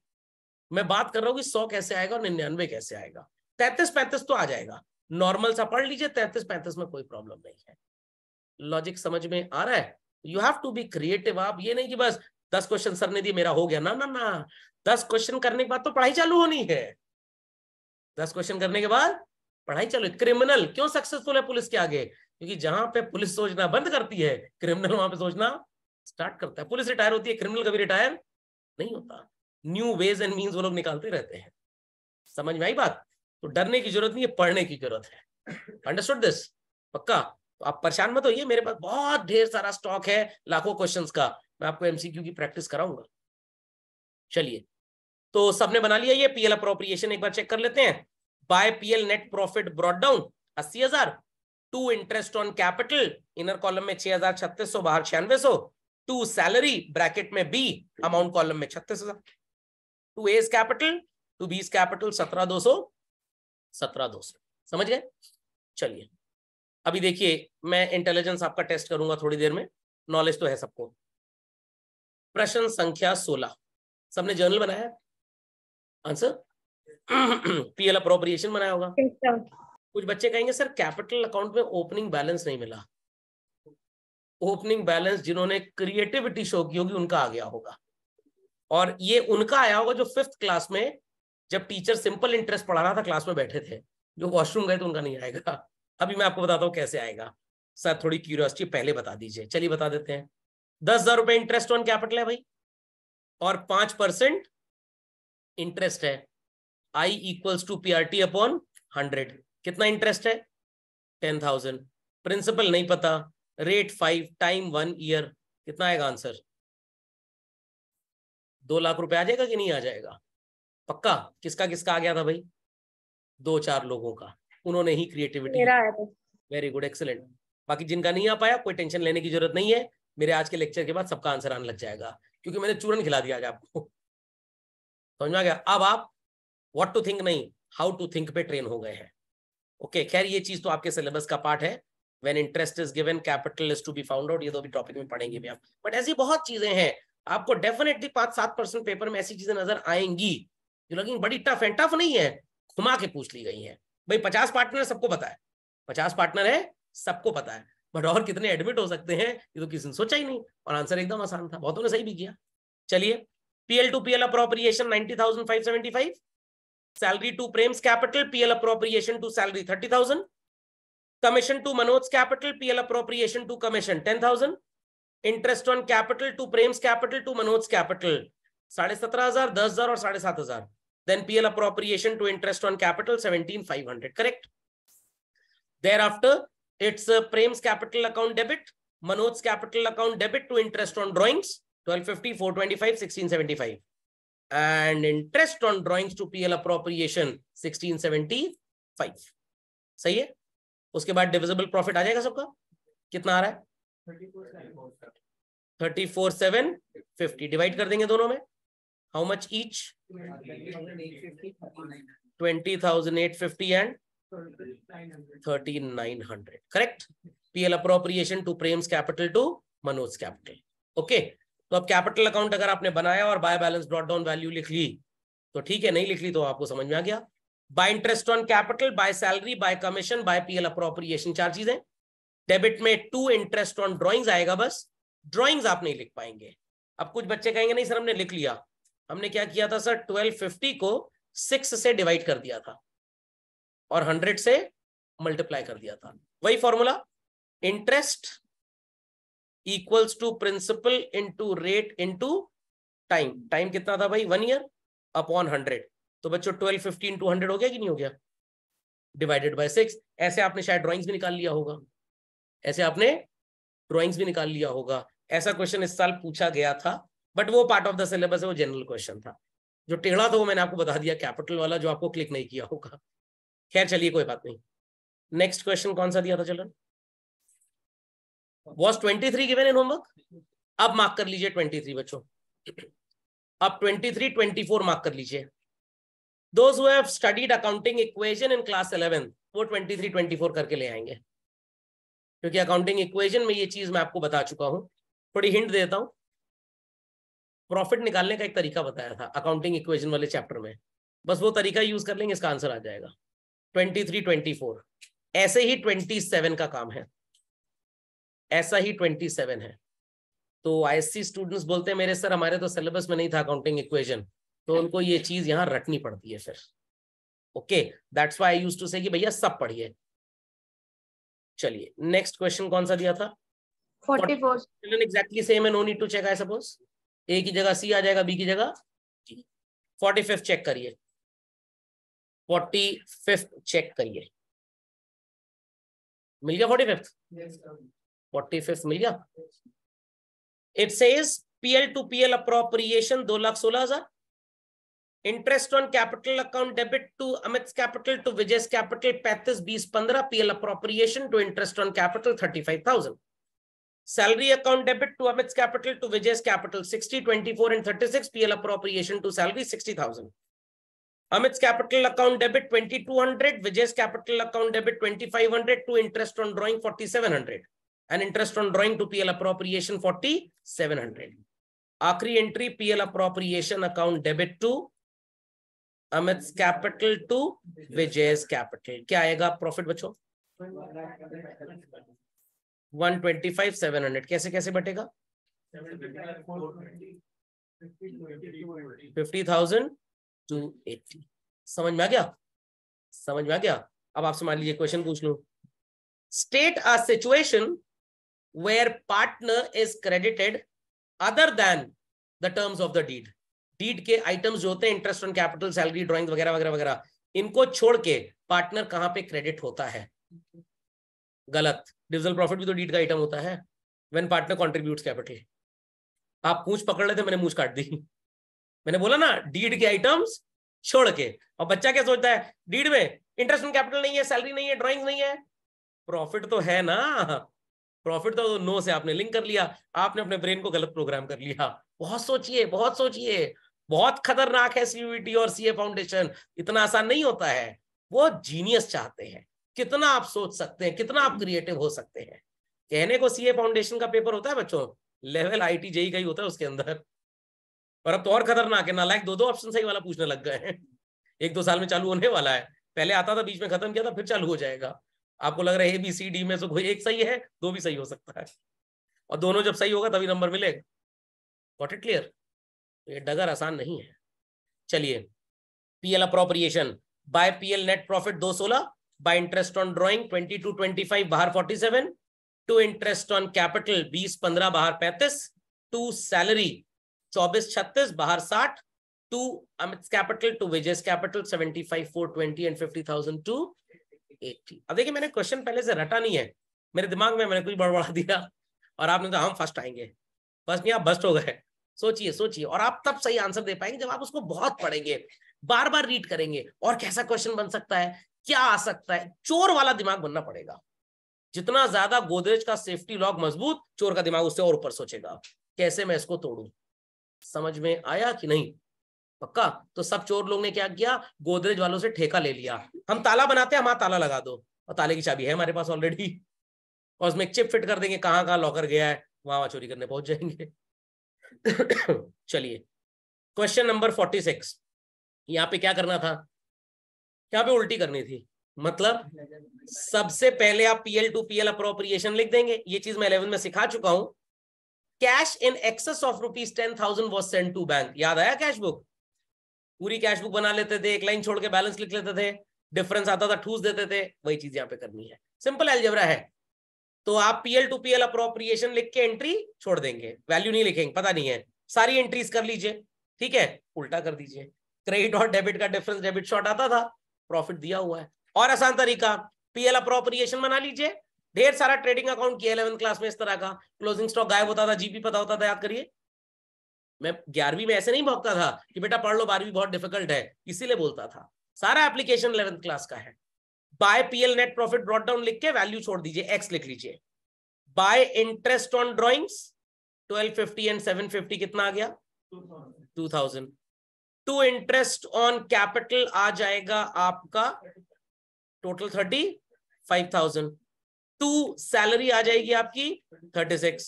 मैं बात कर रहा हूँ कि सौ कैसे आएगा और निन्यानवे कैसे आएगा तैतीस पैंतीस तो आ जाएगा नॉर्मल सा पढ़ लीजिए तैतीस पैंतीस में कोई प्रॉब्लम नहीं है लॉजिक समझ में आ रहा है you have to be creative आप ये नहीं कि बस दस क्वेश्चन सर ने दिए मेरा हो गया ना ना ना दस क्वेश्चन करने के बाद तो पढ़ाई चालू होनी है दस क्वेश्चन करने के बाद पढ़ाई चालू क्रिमिनल क्यों सक्सेसफुल है पुलिस के आगे क्योंकि जहां पे पुलिस सोचना बंद करती है क्रिमिनल वहां पे सोचना स्टार्ट करता है पुलिस रिटायर होती है क्रिमिनल कभी रिटायर नहीं होता न्यू वेज एंड मीन वो लोग निकालते रहते हैं समझ में आई बात तो डरने की जरूरत नहीं है पढ़ने की जरूरत है अंडरस्टूड दिस पक्का तो आप परेशान मत होइए मेरे पास बहुत ढेर सारा स्टॉक है लाखों क्वेश्चन का मैं आपको एमसीक्यू की प्रैक्टिस कराऊंगा चलिए तो सबने बना लिया ये पीएल अप्रोप्रिएशन एक बार चेक कर लेते हैं by PL net profit brought down अस्सी to interest on capital inner column में छह हजार छत्तीस सौ बाहर छियानवे सौ टू सैलरी ब्रैकेट में बी अमाउंट कॉलम में छत्तीस हजार to A's capital to B's capital सत्रह दो सौ सत्रह दो सौ समझ गए चलिए अभी देखिए मैं इंटेलिजेंस आपका टेस्ट करूंगा थोड़ी देर में नॉलेज तो है सबको प्रश्न संख्या सोलह सबने जर्नल बनाया आंसर पीएल अप्रोप्रिएशन बनाया होगा कुछ बच्चे कहेंगे सर कैपिटल अकाउंट में ओपनिंग बैलेंस नहीं मिला ओपनिंग बैलेंस जिन्होंने क्रिएटिविटी शो की होगी उनका आ गया होगा और ये उनका आया होगा जो फिफ्थ क्लास में जब टीचर सिंपल इंटरेस्ट पढ़ा रहा था क्लास में बैठे थे जो वॉशरूम गए तो उनका नहीं आएगा अभी मैं आपको बताता हूँ कैसे आएगा सर थोड़ी क्यूरियोसिटी पहले बता दीजिए चलिए बता देते हैं दस हजार रुपए इंटरेस्ट ऑन कैपिटल है भाई और पांच परसेंट इंटरेस्ट है I equals to P R T upon hundred कितना इंटरेस्ट है टेन थाउजेंड प्रिंसिपल नहीं पता rate five time one year कितना आएगा आंसर दो लाख रुपए आ जाएगा कि नहीं आ जाएगा पक्का किसका किसका आ गया था भाई दो चार लोगों का उन्होंने ही क्रिएटिविटी वेरी गुड एक्सलेंट बाकी जिनका नहीं आ पाया कोई टेंशन लेने की जरूरत नहीं है मेरे आज के लेक्चर के बाद सबका आंसर आने लग जाएगा क्योंकि मैंने चूरन खिला दिया आज आपको समझ में आ गया अब आप व्हाट टू थिंक नहीं हाउ टू थिंक पे ट्रेन हो गए हैं ओके खैर ये चीज तो आपके सिलेबस का पार्ट है when interest is given capital is to be found out ये तो अभी टॉपिक में पढ़ेंगे भी आप बट ऐसी बहुत चीजें हैं आपको डेफिनेटली पांच सात परसेंट पेपर में ऐसी चीजें नजर आएंगी जो लगेंगी बड़ी टफ है टफ नहीं है घुमा के पूछ ली गई है भाई पचास पार्टनर सबको पता है पचास पार्टनर है सबको पता है बट और कितने एडमिट हो सकते हैं ये तो किसी ने सोचा ही नहीं और आंसर एकदम आसान था बहुतों ने सही भी किया चलिए PL to PL appropriation five seventy five salary to Prem's capital PL appropriation to salary thirty thousand commission to Manoj capital PL appropriation to commission thousand interest on capital to Prem's capital to Manoj capital साढ़े सत्रह हजार दस हजार और साढ़े सात हजार Then PL appropriation to interest on capital 17,500, correct? Thereafter, it's uh, Prem's capital account debit, Manoj's capital account debit to interest on drawings 1250, 425, 1675. And interest on drawings to PL appropriation 1675. सही है उसके बाद divisible profit आ जाएगा सबका कितना आ रहा है thirty four seven fifty divide कर देंगे दोनों में how much each? 20,850 and हंड्रेड correct pl appropriation to prem's capital to Manoj capital okay तो अब कैपिटल अकाउंट अगर आपने बनाया और by balance brought down value लिख ली तो ठीक है नहीं लिख ली तो आपको समझ में आ गया by interest on capital by salary by commission by PL appropriation चार चीजें डेबिट में टू इंटरेस्ट ऑन ड्रॉइंग्स आएगा बस ड्रॉइंग्स आप नहीं लिख पाएंगे अब कुछ बच्चे कहेंगे नहीं सर हमने लिख लिया हमने क्या किया था सर 1250 को सिक्स से डिवाइड कर दिया था और हंड्रेड से मल्टीप्लाई कर दिया था वही formula interest equals to principal into rate into time time कितना था भाई वन ईयर अपॉन हंड्रेड तो बच्चों ट्वेल्व फिफ्टी इंटू हंड्रेड हो गया कि नहीं हो गया डिवाइडेड बाय सिक्स ऐसे आपने शायद ड्राइंग्स भी निकाल लिया होगा ऐसे आपने ड्राइंग्स भी निकाल लिया होगा ऐसा क्वेश्चन इस साल पूछा गया था बट वो पार्ट ऑफ द सिलेबस है वो जनरल क्वेश्चन था जो टेढ़ा था वो मैंने आपको बता दिया कैपिटल वाला जो आपको क्लिक नहीं किया होगा खैर चलिए कोई बात नहीं नेक्स्ट क्वेश्चन कौन सा दिया था चलन was twenty three given in homework अब मार्क कर लीजिए ट्वेंटी थ्री बच्चों अब twenty three twenty four mark कर लीजिए those have studied accounting equation in class eleven वो ट्वेंटी थ्री ट्वेंटी फोर करके ले आएंगे क्योंकि अकाउंटिंग इक्वेशन में ये चीज मैं आपको बता चुका हूँ थोड़ी हिंट देता हूँ प्रॉफिट निकालने का एक तरीका बताया था अकाउंटिंग इक्वेशन वाले चैप्टर में बस वो तरीका यूज कर लेंगे इसका आंसर आ जाएगा ट्वेंटी थ्री ट्वेंटी फोर ऐसे ही ट्वेंटी सेवन का काम है ऐसा ही ट्वेंटी सेवन है तो आईएससी स्टूडेंट्स बोलते हैं मेरे सर हमारे तो सिलेबस में नहीं था अकाउंटिंग इक्वेशन तो उनको ये चीज यहाँ रटनी पड़ती है फिर okay that's why use to say भैया सब पढ़िए चलिए नेक्स्ट क्वेश्चन कौन सा दिया था 44 एग्जैक्टली सेम है no need to check I suppose A की जगह सी आ जाएगा बी की जगह जी फोर्टी फिफ्थ चेक करिए फोर्टी फिफ्थ चेक करिए मिल गया फोर्टी फिफ्थ फोर्टी फिफ्थ मिल गया it says PL to PL appropriation दो लाख सोलह हजार interest on capital account debit to Amit capital to Vijay capital पैंतीस बीस पंद्रह PL appropriation to interest on capital thirty five thousand salary account debit to Amit's capital to Vijay's capital 60, 24 and 36 PL appropriation to salary 60,000. Amit's capital account debit 2200, Vijay's capital account debit 2500 to interest on drawing 4700 and interest on drawing to PL appropriation 4700. Akri entry PL appropriation account debit to Amit's capital to Vijay's capital. kya aayega profit बच्चों one twenty five seven hundred कैसे कैसे बटेगा फिफ्टी थाउजेंड टू एट्टी समझ में आ गया समझ में आ गया अब आपसे मान लीजिए क्वेश्चन पूछ लू state a situation where partner is credited other than the terms of the deed deed के आइटम्स जो होते हैं interest on capital salary drawing वगैरह वगैरह वगैरह इनको छोड़ के पार्टनर कहां पे क्रेडिट होता है गलत डिविजनल प्रॉफिट भी तो डीट का आइटम होता है वेन पार्टनर कॉन्ट्रीब्यूट कैपिटल आप पूछ पकड़ लेते मैंने मूछ काट दी मैंने बोला ना डीड के आइटम्स छोड़ के और बच्चा क्या सोचता है डीड में इंटरेस्ट इन कैपिटल नहीं है सैलरी नहीं है ड्राइंग नहीं है प्रॉफिट तो है ना प्रॉफिट तो नो से आपने लिंक कर लिया आपने अपने ब्रेन को गलत प्रोग्राम कर लिया बहुत सोचिए बहुत सोचिए बहुत खतरनाक है सीयूटी और सीए फाउंडेशन इतना आसान नहीं होता है वो जीनियस चाहते हैं कितना आप सोच सकते हैं कितना आप क्रिएटिव हो सकते हैं कहने को सीए फाउंडेशन का पेपर होता है बच्चों लेवल आई टी जेई का ही होता है उसके अंदर और अब तो और खतरनाक है ना लाइक दो दो ऑप्शन सही वाला पूछने लग गए हैं एक दो साल में चालू होने वाला है पहले आता था बीच में खत्म किया था फिर चालू हो जाएगा आपको लग रहा है ए बी सी डी में से कोई एक सही है दो भी सही हो सकता है और दोनों जब सही होगा तभी नंबर मिलेगा वॉट इट क्लियर ये डगर आसान नहीं है चलिए PL appropriation by PL net profit दो सोलह by interest on drawing 20 to 25 बाहर 47 टू इंटरेस्ट ऑन कैपिटल 20 15 बाहर 35 टू सैलरी 24 36 बाहर 60 to Amit capital to Vijay capital 75 420 and 50000 to 80 अब देखिए मैंने क्वेश्चन पहले से रटा नहीं है मेरे दिमाग में मैंने कुछ बड़बड़ा दिया और आपने कहा तो हम फर्स्ट आएंगे फर्स्ट नहीं आप बस्ट हो गए सोचिए सोचिए और आप तब सही आंसर दे पाएंगे जब आप उसको बहुत पढ़ेंगे बार बार रीड करेंगे और कैसा क्वेश्चन बन सकता है क्या आ सकता है चोर वाला दिमाग बनना पड़ेगा जितना ज्यादा गोदरेज का सेफ्टी लॉक मजबूत चोर का दिमाग उससे और ऊपर सोचेगा कैसे मैं इसको तोड़ू समझ में आया कि नहीं पक्का तो सब चोर लोग ने क्या किया गोदरेज वालों से ठेका ले लिया हम ताला बनाते हैं हमारा ताला लगा दो और ताले की चाबी है हमारे पास ऑलरेडी और उसमें चिप फिट कर देंगे कहाँ कहाँ लॉकर गया है वहां वहां चोरी करने पहुंच जाएंगे चलिए क्वेश्चन नंबर फोर्टी सिक्स यहाँ पे क्या करना था यहाँ पे उल्टी करनी थी मतलब सबसे पहले आप पीएल टू पीएल अप्रोप्रिएशन लिख देंगे ये चीज मैं इलेवन में सिखा चुका हूं cash in excess of rupees ten thousand was sent to bank याद आया कैश बुक पूरी कैश बुक बना लेते थे एक लाइन छोड़ के बैलेंस लिख लेते थे डिफरेंस आता था ठूस देते थे वही चीज यहाँ पे करनी है सिंपल एलजेबरा है तो आप पीएल टू पीएल अप्रोप्रिएशन लिख के एंट्री छोड़ देंगे वैल्यू नहीं लिखेंगे पता नहीं है सारी एंट्रीज कर लीजिए ठीक है उल्टा कर दीजिए क्रेडिट और डेबिट का डिफरेंस डेबिट शॉर्ट आता था प्रॉफिट दिया हुआ है और आसान तरीका पीएल अप्रोप्रिएशन बना लीजिए ढेर सारा ट्रेडिंग अकाउंट किया इलेवन क्लास में इस तरह का क्लोजिंग स्टॉक गायब होता था जीपी पता होता था याद करिए मैं ग्यारहवीं में ऐसे नहीं भोगता था कि बेटा पढ़ लो बारहवीं बहुत डिफिकल्ट है इसीलिए बोलता था सारा एप्लीकेशन इलेवंथ क्लास का है by PL net profit brought down लिख के वैल्यू छोड़ दीजिए एक्स लिख लीजिए by interest on drawings 1250 and 750 कितना आ गया 2000 टू इंटरेस्ट ऑन कैपिटल आ जाएगा आपका total thirty five thousand to salary आ जाएगी आपकी थर्टी सिक्स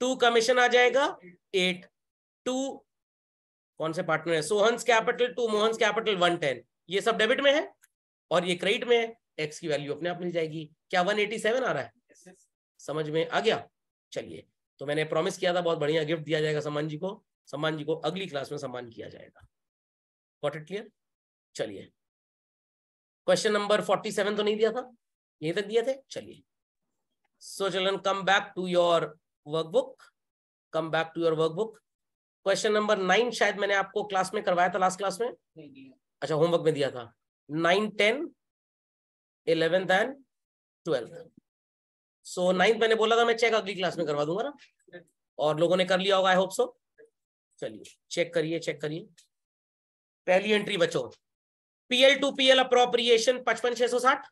टू कमीशन आ जाएगा एट टू कौन से पार्टनर है Sohan's capital to Mohan capital one ten ये सब डेबिट में है और ये क्रेडिट में है एक्स की वैल्यू अपने आप मिल जाएगी क्या वन एटी सेवन आ रहा है समझ में आ गया चलिए तो मैंने प्रॉमिस किया था बहुत बढ़िया गिफ्ट दिया जाएगा सम्मान जी को सम्मान जी को अगली क्लास में सम्मान किया जाएगा वॉट इट क्लियर चलिए क्वेश्चन नंबर फोर्टी सेवन तो नहीं दिया था यहीं तक दिए थे चलिए सो चलन come back to your workbook come back to your workbook question number nine शायद मैंने आपको क्लास में करवाया था लास्ट क्लास में अच्छा होमवर्क में दिया था nine ten eleventh and twelfth so ninth मैंने बोला था मैं चेक अगली क्लास में करवा दूंगा ना और लोगों ने कर लिया होगा आई होप सो चलिए चेक करिए चेक करिए पहली एंट्री बचो पीएल टू पीएल अप्रोप्रिएशन पचपन छह सौ साठ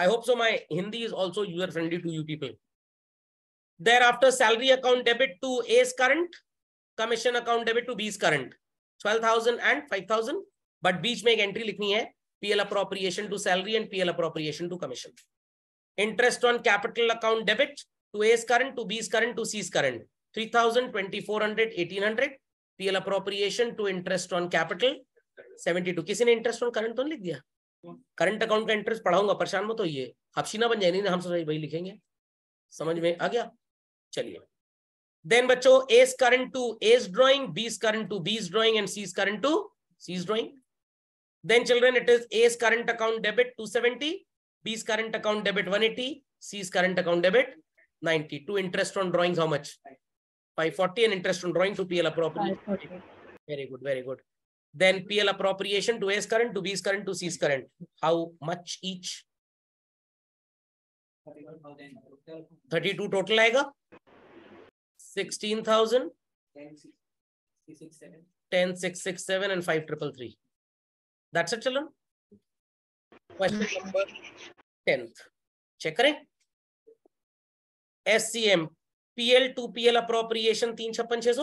I hope so my Hindi is also user friendly to you people thereafter salary account debit to A's current commission account debit to B's current twelve thousand and five thousand but बीच में एक एंट्री लिखनी है PL appropriation to salary and PL appropriation to commission interest on capital account debit to A's current to B's current to C's current three thousand twenty four hundred eighteen hundred PL appropriation to interest on capital seventy two किसी ने इंटरेस्ट ऑन करंट तो नहीं लिख दिया करंट अकाउंट का इंटरेस्ट पढ़ाऊंगा परेशान मत होइए हफसीना बन जाए नहीं हम सही वही लिखेंगे समझ में आ गया चलिए देन बच्चों A's current to A's drawing B's current to B's drawing and C's current to C's drawing then children it is A's current account debit to seventy B's current account debit one eighty C's current account debit ninety to interest on drawing how much five forty and interest on drawing to P L appropriation very good very good then PL appropriation to A's current, to B's current, to C's current. How much each? 32 total aayega 16,000 10, 6, 6, 7 and 5, triple 3. That's it, Chalam. Question number 10th. Check kare SCM, PL to PL appropriation 3, 56,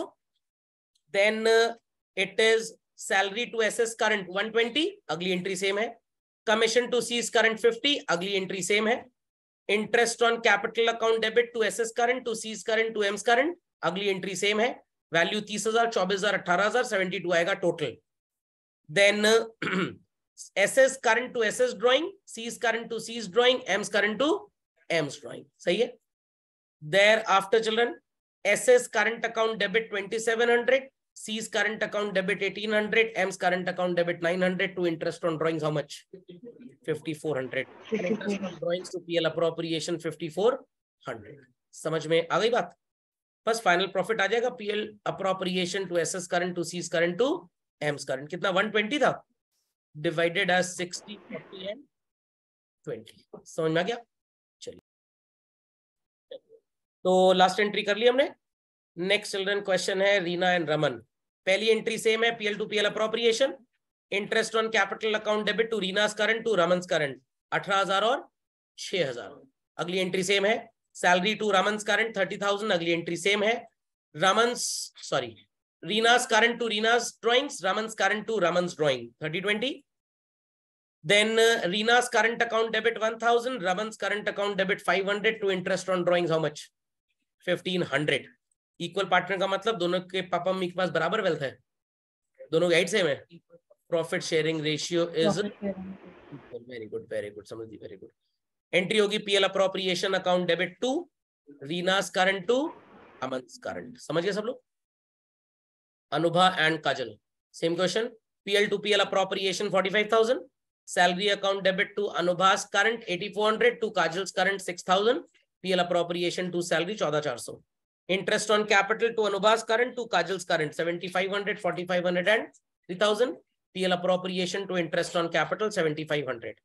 Then uh, it is salary to S's current 120 अगली एंट्री सेम है कमीशन टू सीज करंट 50 अगली एंट्री सेम है interest on capital account debit to S's current to C's current to M's current अगली एंट्री सेम है वैल्यू तीस हजार चौबीस हजार अठारह हजार सेवेंटी टू आएगा total then S's current to S's drawing C's current to C's drawing M's current to M's drawing सही है there after children S's current account debit 2700 C's current account debit 1800, M's current account debit 900 to interest on drawings. How much? 5400. Interest on drawings to PL appropriation 5400. समझ में आ गई बात बस फाइनल प्रॉफिट आ जाएगा PL appropriation to S's current to C's current to M's current कितना 120 था डिवाइडेड एज 60 40 एंड 20 समझ में आ गया चलिए तो लास्ट एंट्री कर ली हमने नेक्स्ट चिल्ड्रन क्वेश्चन है रीना एंड रमन पहली एंट्री सेम है PL to PL appropriation interest on capital account debit to Reena's current to Raman current अठारह हजार और छह हजार अगली एंट्री सेम है salary to Raman current thirty thousand अगली एंट्री सेम है Raman sorry Reena's current to Reena's drawings Raman current to Raman drawing thirty twenty then Reena's current account debit one thousand debit current account debit five hundred to interest on drawings how much fifteen hundred equal partner का मतलब दोनों के पापा मम्मी के पास बराबर वेल्थ है दोनों गाइड सेम है profit sharing ratio is very good very good समझ दी वेरी गुड एंट्री होगी PL appropriation account debit to Reena's current to Aman current समझ गए सब लोग Anubha and Kajal same question PL to PL appropriation 45000 salary account debit to anubha's current 8400 to kajal's current 6000 pl appropriation to salary 14400 seventy five hundred forty five hundred and three thousand PL appropriation to interest on capital seventy five hundred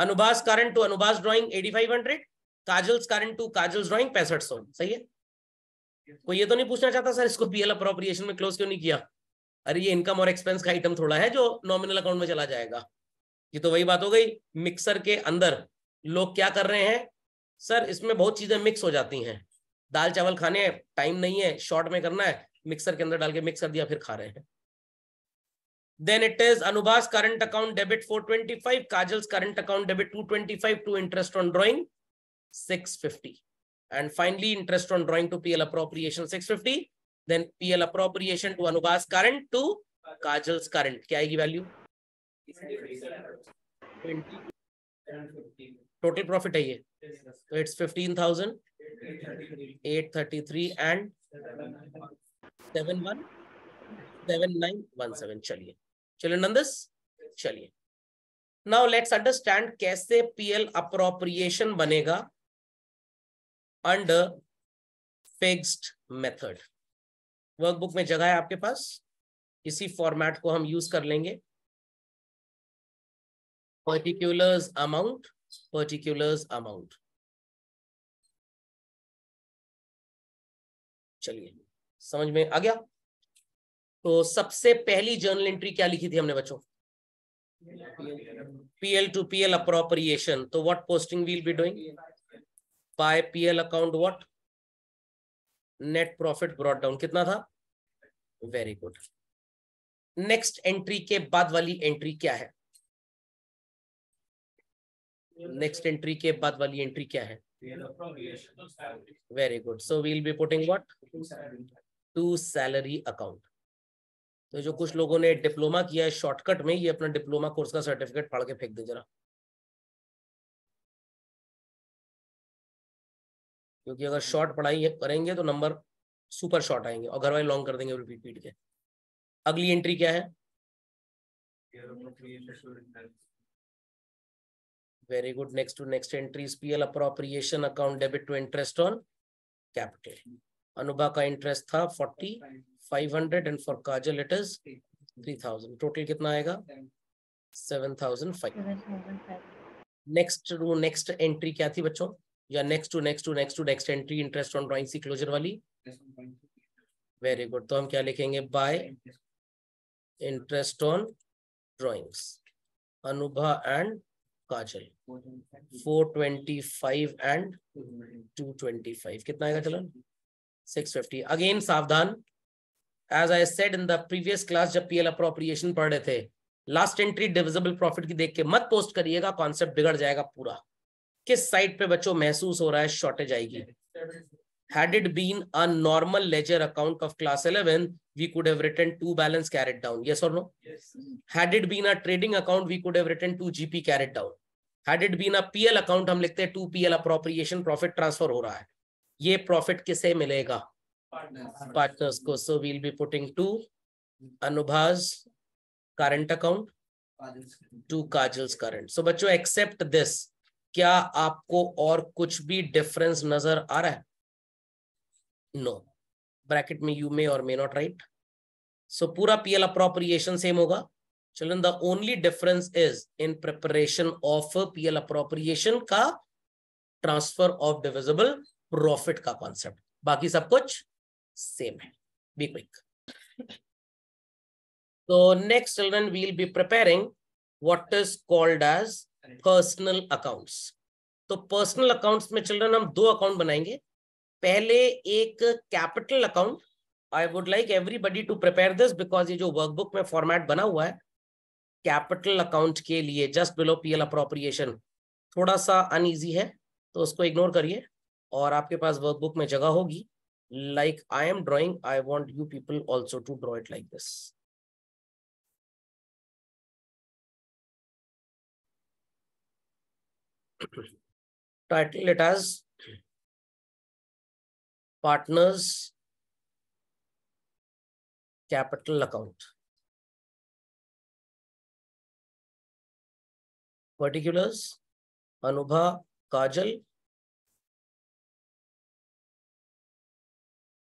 capital current to current drawing eighty five hundred Kajal's current to Kajal's drawing पैंसठ सौ सही है कोई ये तो नहीं पूछना चाहता सर इसको पीएल अप्रोप्रिएशन में क्लोज क्यों नहीं किया अरे ये इनकम और एक्सपेंस का आइटम थोड़ा है जो नॉमिनल अकाउंट में चला जाएगा ये तो वही बात हो गई मिक्सर के अंदर लोग क्या कर रहे हैं सर इसमें बहुत चीजें मिक्स हो जाती हैं दाल चावल खाने हैं टाइम नहीं है शॉर्ट में करना है मिक्सर के अंदर डाल के मिक्सर दिया फिर खा रहे हैं then it is Anubha's current account debit four 425 Kajal's current account debit to twenty two interest on drawing 650 and finally interest on drawing to PL appropriation six fifty then PL appropriation to अनुभास current to kajals current क्या आएगी वैल्यू टोटल प्रॉफिट है ये it's fifteen thousand eight thirty three and seven one seven nine one seven चलिए चलिए नंदस चलिए नाउ लेट्स अंडरस्टैंड कैसे पीएल अप्रोप्रिएशन बनेगा अंडर फिक्स्ड मेथड वर्कबुक में जगह है आपके पास इसी फॉर्मेट को हम यूज कर लेंगे पर्टिकुलर्स अमाउंट पर्टिकुलर्स अमाउंट चलिए समझ में आ गया तो सबसे पहली जर्नल एंट्री क्या लिखी थी हमने बच्चों पीएल टू पीएल अप्रोप्रिएशन तो what posting will be doing by PL account what net profit brought down कितना था वेरी गुड नेक्स्ट एंट्री के बाद वाली एंट्री क्या है नेक्स्ट एंट्री के बाद वाली एंट्री क्या है Very good. So we'll be putting what? To salary account. तो जो कुछ लोगों ने डिप्लोमा किया है शॉर्टकट में ये अपना डिप्लोमा कोर्स का सर्टिफिकेट फाड़ के फेंक दे जरा क्योंकि अगर शॉर्ट पढ़ाई करेंगे तो नंबर सुपर शॉर्ट आएंगे और घर वाले लॉन्ग कर देंगे रिपीट के अगली एंट्री क्या है Very good. Next to next entry is PL appropriation account debit to interest on capital. Anubha ka interest tha 40, 500 and for Kajal it is 3000. Total kitna aayega 7500. Next to next entry kya thi bachcho या next to next to next to next entry interest on drawing C closure वाली? वेरी गुड तो हम क्या लिखेंगे by interest on drawings Anubha and Kajal 425 and 225 कितना आएगा चलन 650 अगेन सावधान as I said in the previous class जब पीएल अप्रोप्रिएशन पढ़ रहे थे लास्ट एंट्री डिविजिबल प्रॉफिट की देख के मत पोस्ट करिएगा कॉन्सेप्ट बिगड़ जाएगा पूरा किस साइड पे बच्चों महसूस हो रहा है शॉर्टेज आएगी had it been a normal ledger account of class 11 we could have written two balance carried down yes or no yes had it been a trading account we could have written two gp carried down had it been a PL account हम लिखते हैं to PL appropriation profit transfer हो रहा है ये प्रॉफिट किसे मिलेगा पार्टनर्स को so will be putting to Anubha's current account to kajals current so बच्चों एक्सेप्ट दिस क्या आपको और कुछ भी डिफरेंस नजर आ रहा है नो ब्रैकेट में यू मे और मे नॉट राइट सो पूरा पीएल अप्रोप्रिएशन सेम होगा children the only difference is in preparation of pl appropriation ka transfer of divisible profit ka concept baki sab kuch same hai be quick so next children we'll be preparing what is called as personal accounts तो पर्सनल अकाउंट्स में चिल्ड्रन हम दो अकाउंट बनाएंगे पहले एक capital account I would like everybody to prepare this because ये जो वर्कबुक में फॉर्मेट बना हुआ है कैपिटल अकाउंट के लिए जस्ट बिलो पीएल अप्रोप्रिएशन थोड़ा सा अनइजी है तो उसको इग्नोर करिए और आपके पास वर्कबुक में जगह होगी like I am drawing I want you people also to draw it like this title it as partners capital account particulars anubha kajal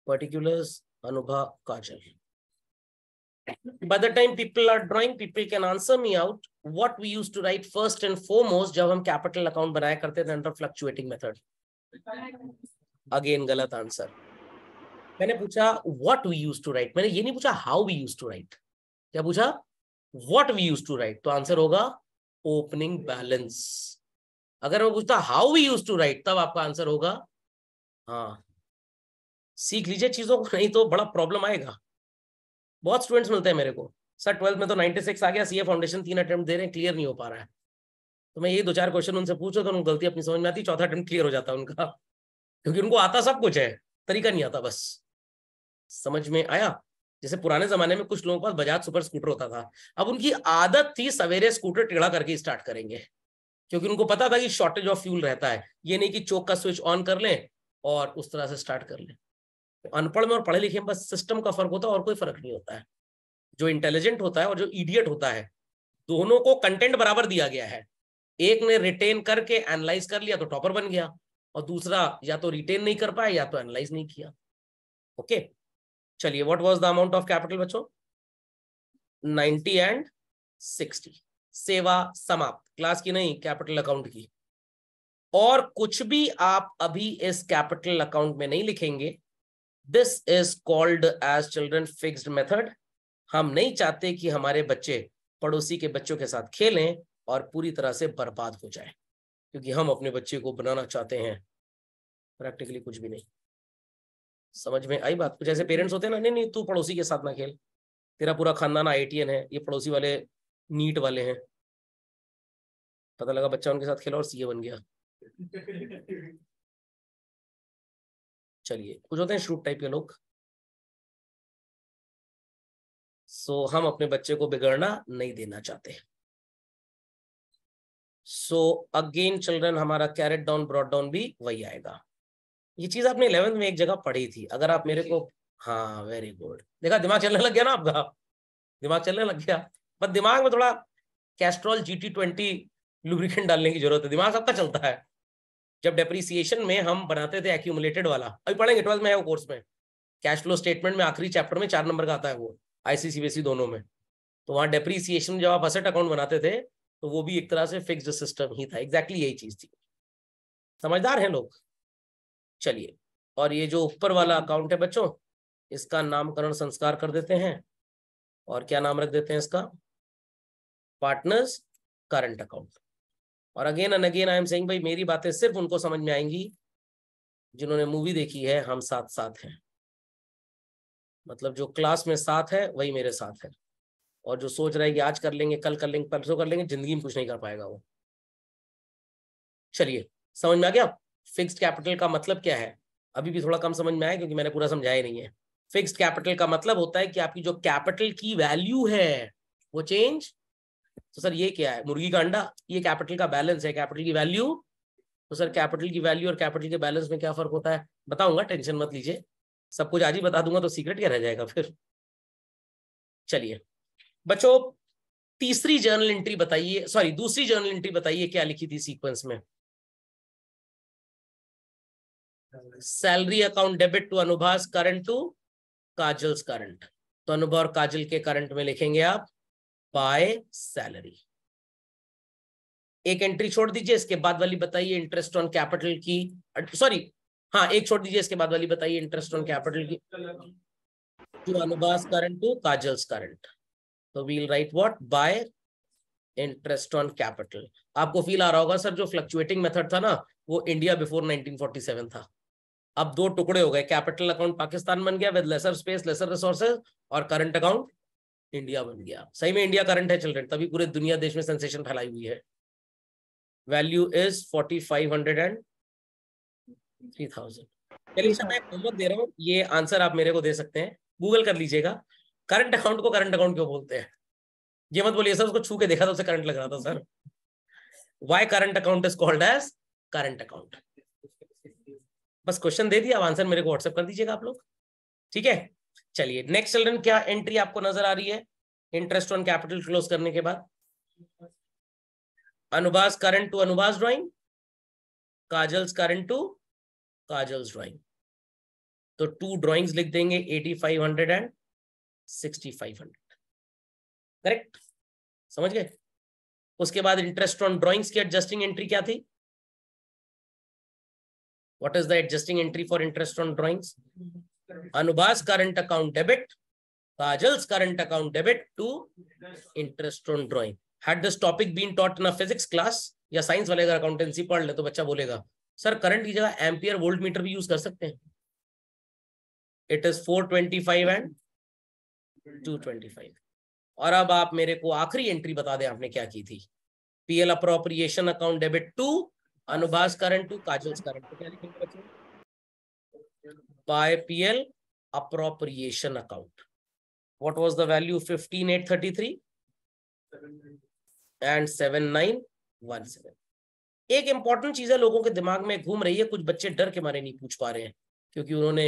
particulars anubha kajal by the time people are drawing people can answer me out what we used to write first and foremost jab hum capital account banaya karte the under fluctuating method again galat answer मैंने पूछा what we use to write मैंने ये नहीं पूछा how we use to write क्या पूछा what we use to write तो आंसर होगा ओपनिंग बैलेंस अगर मैं पूछता how we use to write तब आपका आंसर होगा हाँ सीख लीजिए चीजों को नहीं तो बड़ा प्रॉब्लम आएगा बहुत स्टूडेंट्स मिलते हैं मेरे को सर ट्वेल्थ में तो 96 आ गया सीए फाउंडेशन तीन अटेम्प्ट दे रहे हैं क्लियर नहीं हो पा रहा है तो मैं ये दो चार क्वेश्चन उनसे पूछो तो उनको गलती अपनी समझ में आती चौथा अटेम्प्ट क्लियर हो जाता है उनका क्योंकि उनको आता सब कुछ है तरीका नहीं आता बस समझ में आया जैसे पुराने जमाने में कुछ लोगों के पास बजाज सुपर स्कूटर होता था अब उनकी आदत थी सवेरे स्कूटर टेढ़ा करके स्टार्ट करेंगे क्योंकि उनको पता था कि शॉर्टेज ऑफ फ्यूल रहता है ये नहीं कि चौक का स्विच ऑन कर लें और उस तरह से स्टार्ट कर लें तो अनपढ़ में और पढ़े लिखे में बस सिस्टम का फर्क होता है और कोई फर्क नहीं होता है जो इंटेलिजेंट होता है और जो इडियट होता है दोनों को कंटेंट बराबर दिया गया है एक ने रिटेन करके एनालाइज कर लिया तो टॉपर बन गया और दूसरा या तो रिटेन नहीं कर पाया या तो एनालाइज नहीं किया ओके चलिए what was the amount of capital बच्चों 90 एंड 60 सेवा समाप्त क्लास की नहीं कैपिटल अकाउंट की और कुछ भी आप अभी इस कैपिटल अकाउंट में नहीं लिखेंगे this is called as children fixed method हम नहीं चाहते कि हमारे बच्चे पड़ोसी के बच्चों के साथ खेलें और पूरी तरह से बर्बाद हो जाए क्योंकि हम अपने बच्चे को बनाना चाहते हैं प्रैक्टिकली कुछ भी नहीं समझ में आई बात जैसे पेरेंट्स होते हैं ना नहीं नहीं तू पड़ोसी के साथ ना खेल तेरा पूरा खानदान आई है ये पड़ोसी वाले नीट वाले हैं पता लगा बच्चा उनके साथ खेला और सीए बन गया चलिए कुछ होते हैं श्रूट टाइप के लोग सो so, हम अपने बच्चे को बिगड़ना नहीं देना चाहते सो अगेन चिल्ड्रन हमारा कैरेट डाउन ब्रॉड डाउन भी वही आएगा ये चीज आपने इलेवेंथ में एक जगह पढ़ी थी अगर आप मेरे को हाँ वेरी गुड देखा दिमाग चलने लग गया ना आपका दिमाग चलने लग गया बस दिमाग में थोड़ा Castrol G T twenty lubricant डालने की जरूरत है दिमाग सबका चलता है जब डेप्रीसिएशन में हम बनाते थे एक्यूमुलेटेड वाला अभी पढ़ेंगे ट्वेल्थ में है वो कोर्स में कैश फ्लो स्टेटमेंट में आखिरी चैप्टर में चार नंबर का आता है वो आईसीसीबीएसई दोनों में तो वहाँ डेप्रिसिएशन जब आप असेट अकाउंट बनाते थे तो वो भी एक तरह से फिक्स सिस्टम ही था एग्जैक्टली exactly यही चीज थी समझदार है लोग चलिए और ये जो ऊपर वाला अकाउंट है बच्चों इसका नामकरण संस्कार कर देते हैं और क्या नाम रख देते हैं इसका पार्टनर्स करंट अकाउंट और again and again I am saying भाई मेरी बातें सिर्फ उनको समझ में आएंगी जिन्होंने मूवी देखी है हम साथ साथ हैं मतलब जो क्लास में साथ है वही मेरे साथ है और जो सोच रहा है कि आज कर लेंगे कल कर लेंगे परसों कर लेंगे जिंदगी में कुछ नहीं कर पाएगा वो चलिए समझ में आ गया आप फिक्स्ड कैपिटल का मतलब क्या है अभी भी थोड़ा कम समझ में आया क्योंकि मैंने पूरा समझाया नहीं है फिक्स्ड कैपिटल का मतलब होता है कि आपकी जो कैपिटल की वैल्यू है वो चेंज तो सर ये क्या है मुर्गी का अंडा ये कैपिटल का बैलेंस है कैपिटल की वैल्यू तो सर कैपिटल की वैल्यू और कैपिटल के बैलेंस में क्या फर्क होता है बताऊंगा टेंशन मत लीजिए सब कुछ आज ही बता दूंगा तो सीक्रेट क्या रह जाएगा फिर चलिए बच्चों तीसरी जर्नल एंट्री बताइए सॉरी दूसरी जर्नल एंट्री बताइए क्या लिखी थी सीक्वेंस में salary account debit to अनुभास current to kajals current तो अनुभव और काजल के करंट में लिखेंगे आप बाय सैलरी एक एंट्री छोड़ दीजिए इसके बाद वाली बताइए इंटरेस्ट ऑन कैपिटल की सॉरी हाँ एक छोड़ दीजिए इसके बाद वाली बताइए इंटरेस्ट ऑन कैपिटल की to अनुभास current to kajals current तो will write what by interest on capital आपको फील आ रहा होगा सर जो फ्लक्चुएटिंग मेथड था ना वो इंडिया बिफोर 1947 था अब दो टुकड़े हो गए कैपिटल अकाउंट पाकिस्तान बन गया with lesser space lesser resources और करंट अकाउंट इंडिया बन गया सही में इंडिया करंट है चिल्ड्रेन तभी पूरे दुनिया देश में सेंसेशन फैलाई हुई है value is forty five hundred and three thousand चलिए सर मैं होमवर्क दे रहा हूँ ये आंसर आप मेरे को दे सकते हैं गूगल कर लीजिएगा करंट अकाउंट को करंट अकाउंट क्यों बोलते हैं ये मत बोलिए सर उसको छू के देखा था उसे करंट लग रहा था sir why current account is called as current account बस क्वेश्चन दे दिया आंसर मेरे को व्हाट्सएप कर दीजिएगा आप लोग ठीक है चलिए नेक्स्ट चिल्ड्रन क्या एंट्री आपको नजर आ रही है इंटरेस्ट ऑन कैपिटल क्लोज करने के बाद अनुभास करंट टू अनुभास ड्राइंग काजल्स करंट टू काजल्स ड्राइंग तो टू ड्राइंग्स लिख देंगे eighty five hundred and sixty five hundred correct समझ गए उसके बाद इंटरेस्ट ऑन ड्राइंग्स की एडजस्टिंग एंट्री क्या थी What is the adjusting entry for interest on drawings? Anubha's current account debit, Kajal's current account debit to interest on drawing. Had this topic been taught in a physics class, ya science wale agar accountancy pad le to bachcha bolega sir current ki jagah ampere volt meter भी यूज कर सकते हैं इट इज 425 and 225 और अब आप मेरे को आखिरी एंट्री बता दें आपने क्या की थी PL appropriation account debit to अनुभास current to kajals current क्या लिखेंगे बच्चों the value fifteen eight thirty three and seven nine one seven एक इंपॉर्टेंट चीज है लोगों के दिमाग में घूम रही है कुछ बच्चे डर के मारे नहीं पूछ पा रहे हैं क्योंकि उन्होंने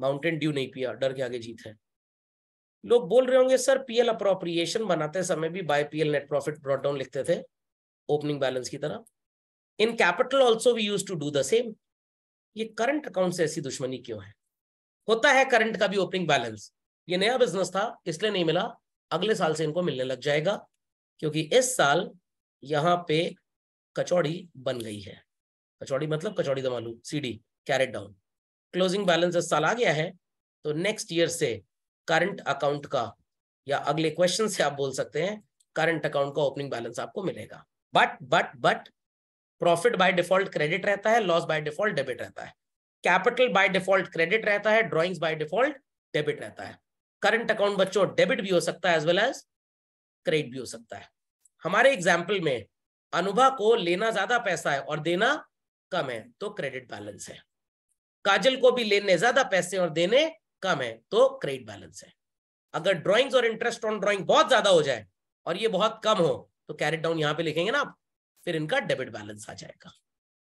माउंटेन ड्यू नहीं पिया डर के आगे जीत है लोग बोल रहे होंगे सर पीएल अप्रोप्रिएशन बनाते समय भी by PL net profit brought down लिखते थे ओपनिंग बैलेंस की तरह in capital also we use to do the same ये करंट अकाउंट से ऐसी दुश्मनी क्यों है होता है करंट का भी ओपनिंग बैलेंस ये नया बिजनेस था इसलिए नहीं मिला अगले साल से इनको मिलने लग जाएगा क्योंकि इस साल यहाँ पे कचौड़ी बन गई है कचौड़ी मतलब कचौड़ी दमालू CD carried down closing balance इस साल आ गया है तो नेक्स्ट ईयर से करंट अकाउंट का या अगले क्वेश्चन से आप बोल सकते हैं करंट अकाउंट का ओपनिंग बैलेंस आपको मिलेगा but but but profit by default credit रहता है लॉस बाय डिफॉल्ट डेबिट रहता है कैपिटल बाय डिफॉल्ट क्रेडिट रहता है ड्रॉइंग्स बाय डिफॉल्ट डेबिट रहता है करंट अकाउंट बच्चों डेबिट भी हो सकता है एज वेल एज क्रेडिट भी हो सकता है हमारे एग्जाम्पल में अनुभा को लेना ज्यादा पैसा है और देना कम है तो क्रेडिट बैलेंस है काजल को भी लेने ज्यादा पैसे और देने कम है तो क्रेडिट बैलेंस है अगर ड्रॉइंग्स और इंटरेस्ट ऑन ड्रॉइंग बहुत ज्यादा हो जाए और ये बहुत कम हो तो कैरेट डाउन यहां पे लिखेंगे ना आप फिर इनका डेबिट बैलेंस आ जाएगा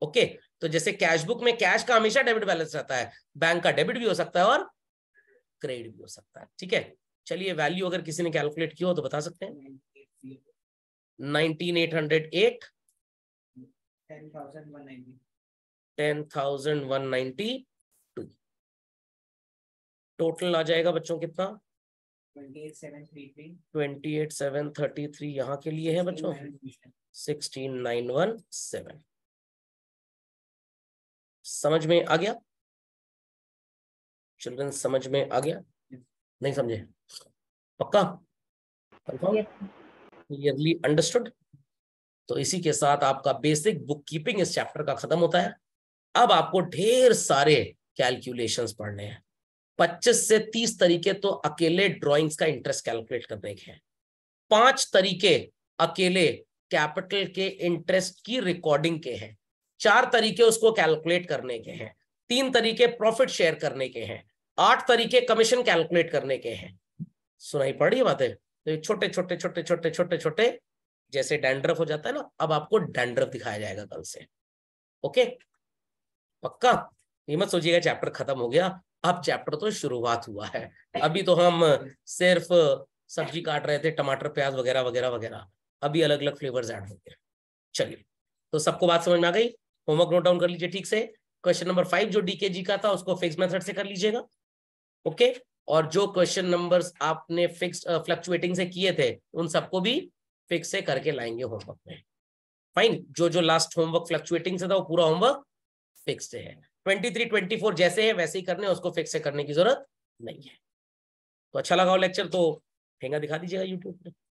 ओके okay, तो जैसे कैश बुक में कैश का हमेशा डेबिट बैलेंस रहता है बैंक का डेबिट भी हो सकता है और क्रेडिट भी हो सकता है ठीक है चलिए वैल्यू अगर किसी ने कैलकुलेट किया हो तो बता सकते हैं nineteen eight hundred ten thousand one ninety two total आ जाएगा बच्चों कितना twenty eight seven thirty three यहाँ के लिए है बच्चों 16917 समझ में आ गया चिल्ड्रन समझ में आ गया नहीं समझे पक्का क्लियरली अंडरस्टूड तो इसी के साथ आपका बेसिक बुक कीपिंग इस चैप्टर का खत्म होता है अब आपको ढेर सारे कैलकुलेशंस पढ़ने हैं 25 से 30 तरीके तो अकेले ड्राइंग्स का इंटरेस्ट कैलकुलेट करने के हैं पांच तरीके अकेले कैपिटल के इंटरेस्ट की रिकॉर्डिंग के हैं चार तरीके उसको कैलकुलेट करने के हैं तीन तरीके प्रॉफिट शेयर करने के हैं आठ तरीके कमीशन कैलकुलेट करने के हैं सुनाई पड़ रही बातें तो छोटे छोटे छोटे छोटे छोटे छोटे जैसे डैंड्रफ हो जाता है ना अब आपको डैंड्रफ दिखाया जाएगा कल से ओके पक्का ये मत सोचिएगा चैप्टर खत्म हो गया अब चैप्टर तो शुरुआत हुआ है अभी तो हम सिर्फ सब्जी काट रहे थे टमाटर प्याज वगैरह वगैरह वगैरह अभी अलग अलग फ्लेवर्स ऐड होंगे चलिए तो सबको बात समझ में आ गई होमवर्क नोट डाउन कर लीजिए ठीक से क्वेश्चन नंबर फाइव जो डीकेजी का था उसको फिक्स मेथड से कर लीजिएगा ओके और जो क्वेश्चन नंबर्स आपने फिक्स फ्लक्चुएटिंग से किए थे उन सबको भी फिक्स से करके लाएंगे होमवर्क में फाइन जो जो लास्ट होमवर्क फ्लक्चुएटिंग से था वो पूरा होमवर्क फिक्स से है ट्वेंटी थ्री ट्वेंटी फोर जैसे है वैसे ही करने उसको फिक्स से करने की जरूरत नहीं है तो अच्छा लगा हो लेक्चर तो फेंगा दिखा दीजिएगा यूट्यूब पर